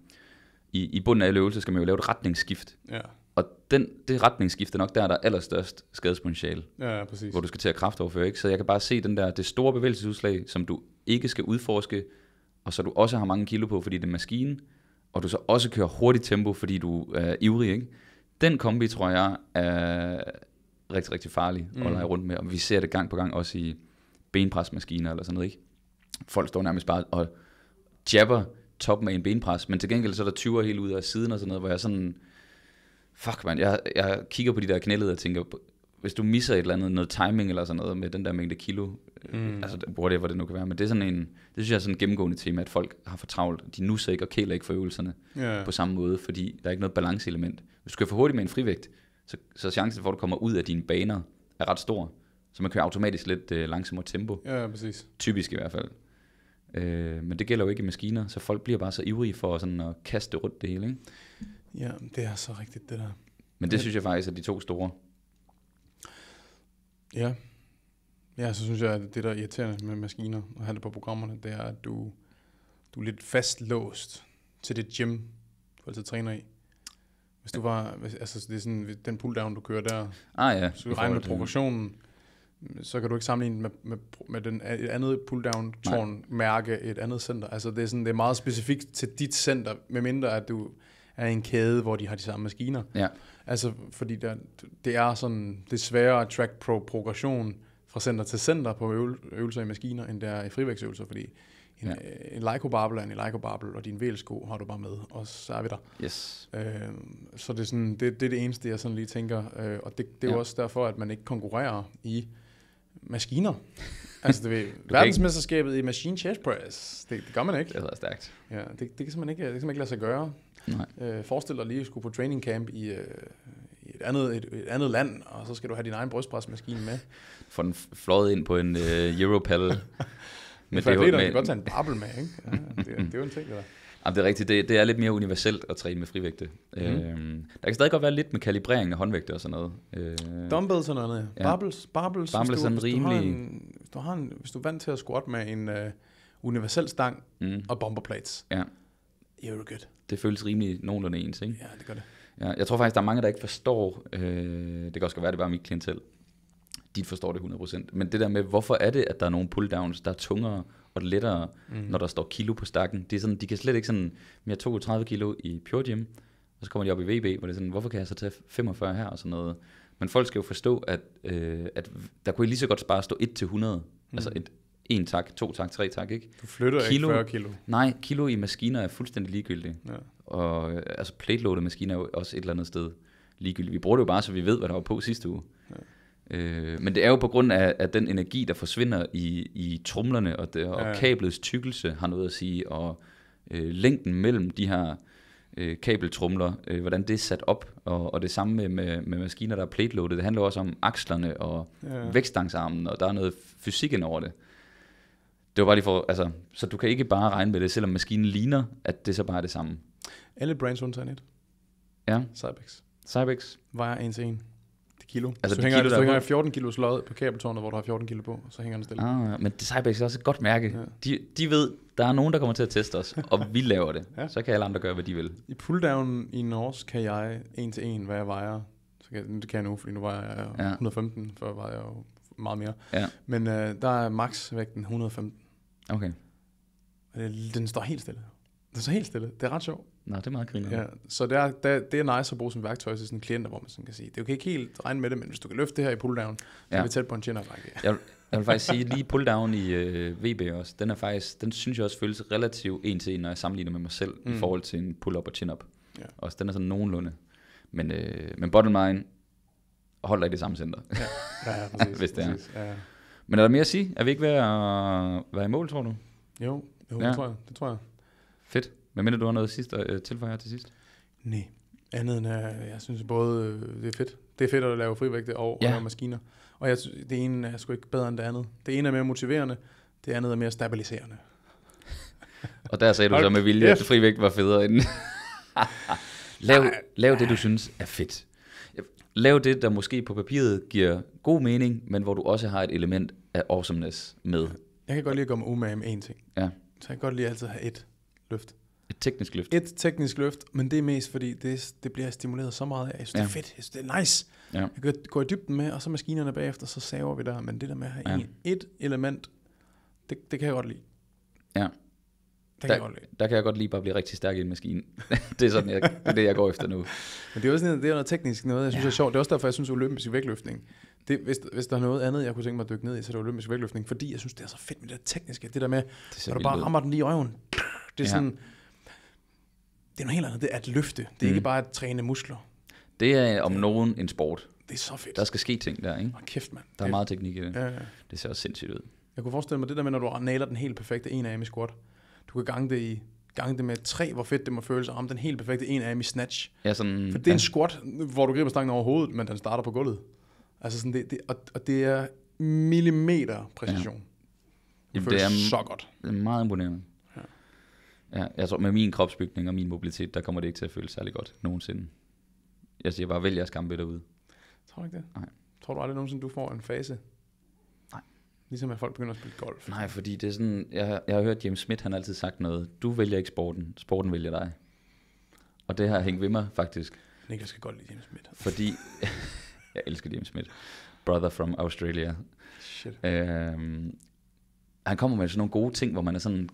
B: i, I bunden af alle øvelser skal man jo lave et retningsskift. Ja. Og den, det retningsskift er nok der, der er allerstørst skadespotentiale. Ja, ja, præcis. Hvor du skal til at kraftoverføre. Ikke? Så jeg kan bare se den der, det store bevægelsesudslag, som du ikke skal udforske, og så du også har mange kilo på, fordi det er maskinen, og du så også kører hurtigt tempo, fordi du er ivrig. Ikke? Den kombi, tror jeg, er rigtig, rigtig farlig mm. lege rundt med. Og vi ser det gang på gang også i, benpresmaskiner eller sådan noget, ikke? Folk står nærmest bare og jabber toppen af en benpres, men til gengæld så er der 20'er helt ud af siden og sådan noget, hvor jeg sådan, fuck man, jeg, jeg kigger på de der knælede og tænker, hvis du misser et eller andet, noget timing eller sådan noget med den der mængde kilo, øh, mm. altså whatever det nu kan være, men det er sådan en, det synes jeg er sådan en gennemgående tema, at folk har for travlt, de nusser ikke og kæler ikke for øvelserne yeah. på samme måde, fordi der er ikke noget balanceelement. Hvis du kører for hurtigt med en frivægt, så, så chancen for, at du kommer ud af dine baner, er ret stor. Så man kører automatisk lidt øh, langsommere tempo. Ja, ja, præcis. Typisk i hvert fald. Øh, men det gælder jo ikke i maskiner, så folk bliver bare så ivrige for sådan at kaste rundt det hele. Ikke?
A: Ja, det er så rigtigt, det der. Men det ja. synes
B: jeg faktisk er de to store.
A: Ja. Ja, så synes jeg, at det der irriterende med maskiner og have det på programmerne, det er, at du, du er lidt fastlåst til det gym, du altid træner i. Hvis du var, altså det er sådan, den pull-down, du kører der, ah, ja, så du regner med proportionen, så kan du ikke sammenligne med, med, med den, et andet pull-down-tårn-mærke, et andet center. Altså det er, sådan, det er meget specifikt til dit center, medmindre at du er i en kæde, hvor de har de samme maskiner. Ja. Altså fordi der, det er sådan, det er sværere at track pro progression fra center til center på øvel, øvelser i maskiner, end der er i frivægtsøvelser, fordi en, ja. en leikobarbel er en leikobarbel, og din velsko har du bare med, og så er vi der. Yes. Øh, så det er, sådan, det, det er det eneste, jeg sådan lige tænker, øh, og det, det er ja. også derfor, at man ikke konkurrerer i maskiner. altså, det ved, verdensmesterskabet ikke... i machine chest press, det, det gør man ikke. Det er stærkt. Ja, det, det, kan man ikke, det kan man ikke lade sig gøre. Nej. Øh, forestil dig lige at skulle på training camp i, øh, i et, andet, et, et andet land, og så skal du have din egen brystpresmaskine med.
B: Få den flået ind på en øh, Europal. Men det er jo... godt tage en barbel med, ikke? Ja, det, det er jo en ting, det der. Jamen, det er rigtigt. Det, det er lidt mere universelt at træne med frivægte. Mm. Øhm, der kan stadig godt være lidt med kalibrering af håndvægte og sådan noget. Øh, Dumbbells og noget andet. Ja. Barbells, barbells, Barbels hvis, du, hvis, rimelig... du
A: en, hvis, du har en, hvis du er vant til at squat med en uh, universel stang mm. og bomberplates, ja.
B: you're good. Det føles rimelig nogenlunde ens, ikke? Ja, det gør det. Ja, jeg tror faktisk, der er mange, der ikke forstår, øh, det kan også være, det var mit klientel, de forstår det 100%, men det der med, hvorfor er det, at der er nogle pulldowns, der er tungere og lettere, mm. når der står kilo på stakken. Det er sådan, de kan slet ikke sådan, jeg tog 30 kilo i Pure Gym, og så kommer de op i VB, hvor det er sådan, hvorfor kan jeg så tage 45 her og sådan noget. Men folk skal jo forstå, at, øh, at der kunne I lige så godt bare stå 1 til 100. Mm. Altså et, en tak, to tak, tre tak, ikke? Du flytter kilo, ikke 40 kilo. Nej, kilo i maskiner er fuldstændig ligegyldigt. Ja. Og øh, altså plate maskiner er jo også et eller andet sted ligegyldigt. Vi bruger det jo bare, så vi ved, hvad der var på sidste uge. Ja. Øh, men det er jo på grund af, at den energi, der forsvinder i, i trumlerne, og, det, og ja. kablets tykkelse har noget at sige, og øh, længden mellem de her øh, kabeltrumler, øh, hvordan det er sat op, og, og det samme med, med, med maskiner, der er plate-loaded. Det handler også om akslerne og ja. vækstangsarmen, og der er noget fysik ind over det. Det var bare lige for, altså, så du kan ikke bare regne med det, selvom maskinen ligner, at det så bare er det samme. Alle brands undtagen et. Ja. Cybex.
A: Cybex. Vejer en til en kilo. Altså, så hænger, kilo, du hænger 14 kilo slået på kabeltårnet, hvor du har 14 kilo på, så hænger den stille. Ah,
B: ja. Men Cybex er også et godt mærke. Ja. De, de ved, der er nogen, der kommer til at teste os, og vi laver det. ja. Så kan alle andre gøre, hvad de vil.
A: I pulldown i Norge kan jeg en til en, hvad jeg vejer. Så kan, det kan jeg nu, fordi nu vejer jeg ja. 115, før vejer jeg jo meget mere. Ja. Men øh, der er maksvægten 115. Okay. Den står helt stille. Den står helt stille. Det er ret sjovt.
B: Nå, det er meget griner. Ja,
A: så det er, det, det er nice at bruge som værktøj til sådan klienter, hvor man sådan kan sige, det er jo ikke helt regne med det, men hvis du kan løfte det her i pulldown, så ja. er vi tæt på en chin up jeg, vil,
B: jeg vil faktisk sige, lige pulldown i øh, VB også, den er faktisk, den synes jeg også føles relativt en til en, når jeg sammenligner med mig selv, mm. i forhold til en pull-up og chin-up. Ja. Også den er sådan nogenlunde. Men, øh, men bottom line, hold dig i det samme center. Ja, ja, ja præcis. hvis det er. Præcis, ja. Men er der mere at sige? Er vi ikke ved at være i mål, tror du? Jo, jo ja. det tror jeg. Det tror jeg. Men mindre du har noget sidst, at øh, tilføje her til sidst?
A: Nej. Andet end, at jeg synes både, øh, det er fedt. Det er fedt at lave frivægte og ja. lave maskiner. Og jeg, synes, det ene er sgu ikke bedre end det andet. Det ene er mere motiverende, det andet er mere stabiliserende.
B: og der sagde du så med vilje, at frivægt var federe end... lav, lav det, du synes er fedt. Lav det, der måske på papiret giver god mening, men hvor du også har et element af awesomeness med.
A: Jeg kan godt lide at gå med umage med én ting. Ja. Så jeg kan godt lide altid at have et løft.
B: Et teknisk løft.
A: Et teknisk løft, men det er mest fordi, det, det bliver stimuleret så meget af. Jeg synes, ja. det er fedt, jeg synes, det er nice. Ja. Jeg kan gå i dybden med, og så maskinerne bagefter, så saver vi der. Men det der med at have ja. et element, det, det kan jeg godt lide. Ja. Det der, kan
B: lide. der kan jeg godt lide bare at blive rigtig stærk i en maskine. det er sådan, jeg, det, jeg går efter nu. Men
A: det er også sådan det er noget teknisk noget, jeg synes ja. er sjovt. Det er også derfor, jeg synes, olympisk vægtløftning, det, hvis, hvis der er noget andet, jeg kunne tænke mig at dykke ned i, så er det olympisk vægtløftning, fordi jeg synes, det er så fedt med det tekniske. Det der med, at du bare rammer den lige i øjen. Det er ja. sådan, det er noget helt andet. Det er at løfte. Det er mm. ikke bare at træne muskler.
B: Det er om det, nogen en sport. Det er så fedt. Der skal ske ting der, ikke? Oh, kæft, mand. Der er det, meget teknik i det. Ja, ja. Det ser også sindssygt ud. Jeg
A: kunne forestille mig det der med, når du naler den helt perfekte en af i squat. Du kan gange det i gange det med tre, hvor fedt det må føles, at ramme den helt perfekte en af i snatch.
B: Ja, sådan, For det er ja. en
A: squat, hvor du griber stangen over hovedet, men den starter på gulvet. Altså sådan det, det og, og det er millimeter præcision. Ja.
B: Jamen, det er så godt. Det er meget imponerende. Ja, jeg tror, med min kropsbygning og min mobilitet, der kommer det ikke til at føles særlig godt nogensinde. Jeg siger bare, vælg jeres kampe derude.
A: Tror du ikke det? Nej. Tror du aldrig nogensinde, du får en fase? Nej. Ligesom at folk begynder at
B: spille golf? Nej, fordi det er sådan, jeg, jeg har hørt James Smith, han har altid sagt noget. Du vælger ikke sporten, sporten vælger dig. Og det har hængt ved mig, faktisk. jeg skal godt lide James Smith. Fordi, jeg elsker James Smith. Brother from Australia. Shit. Øhm, han kommer med sådan nogle gode ting, hvor man er sådan,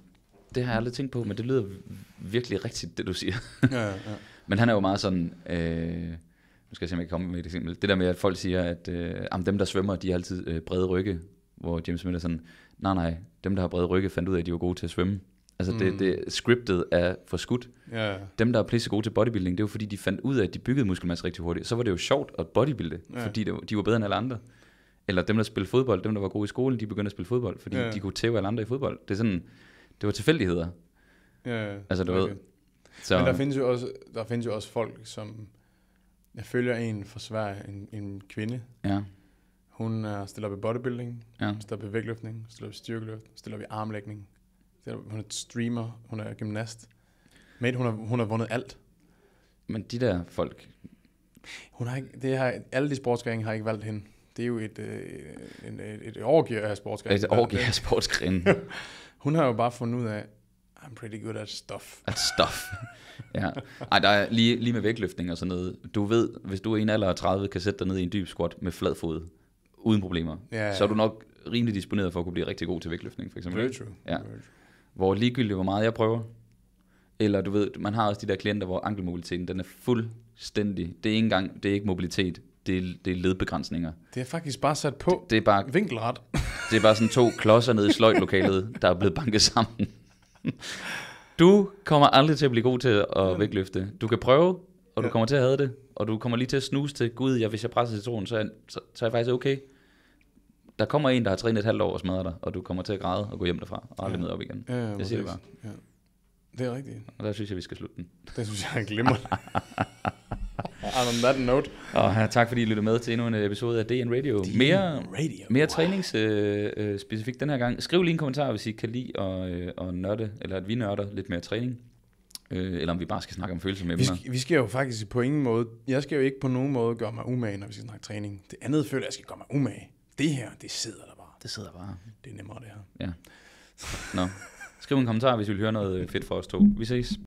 B: det har jeg aldrig tænkt på, men det lyder virkelig rigtigt, det du siger. ja, ja. men han er jo meget sådan, øh, nu skal jeg se, om jeg kan komme med et eksempel. Det der med, at folk siger, at øh, dem, der svømmer, de har altid øh, brede rygge. Hvor James Smith er sådan, nej nej, dem, der har brede rygge, fandt ud af, at de var gode til at svømme. Altså mm. det, det scriptet er for skudt. Ja. Dem, der er pisse gode til bodybuilding, det var fordi, de fandt ud af, at de byggede muskelmasse rigtig hurtigt. Så var det jo sjovt at bodybuilde, ja. fordi det, de var bedre end alle andre. Eller dem, der spillede fodbold, dem, der var gode i skolen, de begyndte at spille fodbold, fordi ja. de kunne tæve alle andre i fodbold. Det er sådan, det var tilfældigheder. Ja, altså, du okay. ved. Så. Men der
A: findes, jo også, der findes jo også folk, som... Jeg følger en fra Sverige, en, en kvinde. Ja. Hun er, stiller op i bodybuilding, ja. stiller op i vægtløftning, stiller op i styrkeløft, stiller op i armlægning. hun er streamer, hun er gymnast. Mate,
B: hun har, hun har vundet alt. Men de der folk...
A: Hun har ikke, det har, alle de sportsgrene har ikke valgt hende. Det er jo et, øh, en, et, et orgie af sportsgrene. Et orgie af sportsgrene. Hun har jo bare fundet ud af, I'm pretty good at stuff. At
B: stuff. ja. Ej, der er lige, lige med vægtløftning og sådan noget. Du ved, hvis du er en alder af 30, kan sætte dig ned i en dyb squat med flad fod, uden problemer, ja, ja. så er du nok rimelig disponeret for at kunne blive rigtig god til vægtløftning, for eksempel. Very true. Ja. Very true. Hvor ligegyldigt, hvor meget jeg prøver, eller du ved, man har også de der klienter, hvor ankelmobiliteten, den er fuldstændig, det er ikke engang, det er ikke mobilitet, det, det er ledbegrænsninger. Det er faktisk bare sat på det, det er bare, vinkelret. det er bare sådan to klodser nede i sløjtlokalet, der er blevet banket sammen. Du kommer aldrig til at blive god til at vægtløfte. Du kan prøve, og du ja. kommer til at have det, og du kommer lige til at snuse til, gud, jeg, hvis jeg presser citronen, så er, så, så er jeg faktisk okay. Der kommer en, der har trænet et halvt år og smadrer dig, og du kommer til at græde og gå hjem derfra, og aldrig ja. møde op igen. Ja, ja, jeg siger det bare.
A: Ja. Det er rigtigt.
B: Og der synes jeg, vi skal slutte den.
A: Det synes jeg, jeg glemmer. And on that note. Og
B: ja, øh, tak fordi I lyttede med til endnu en øh, episode af DN Radio. DN mere, Radio. Mere træningsspecifikt øh, øh, den her gang. Skriv lige en kommentar, hvis I kan lide at, øh, at nørde, eller at vi nørder lidt mere træning. Øh, eller om vi bare skal snakke om følelser med vi sk-
A: vi skal jo faktisk på ingen måde, jeg skal jo ikke på nogen måde gøre mig umage, når vi skal snakke træning. Det andet føler jeg skal gøre mig umage. Det her, det sidder der bare. Det sidder bare. Det er nemmere det her.
B: Ja. Nå. Skriv en kommentar, hvis I vil høre noget øh, fedt for os to. Vi ses.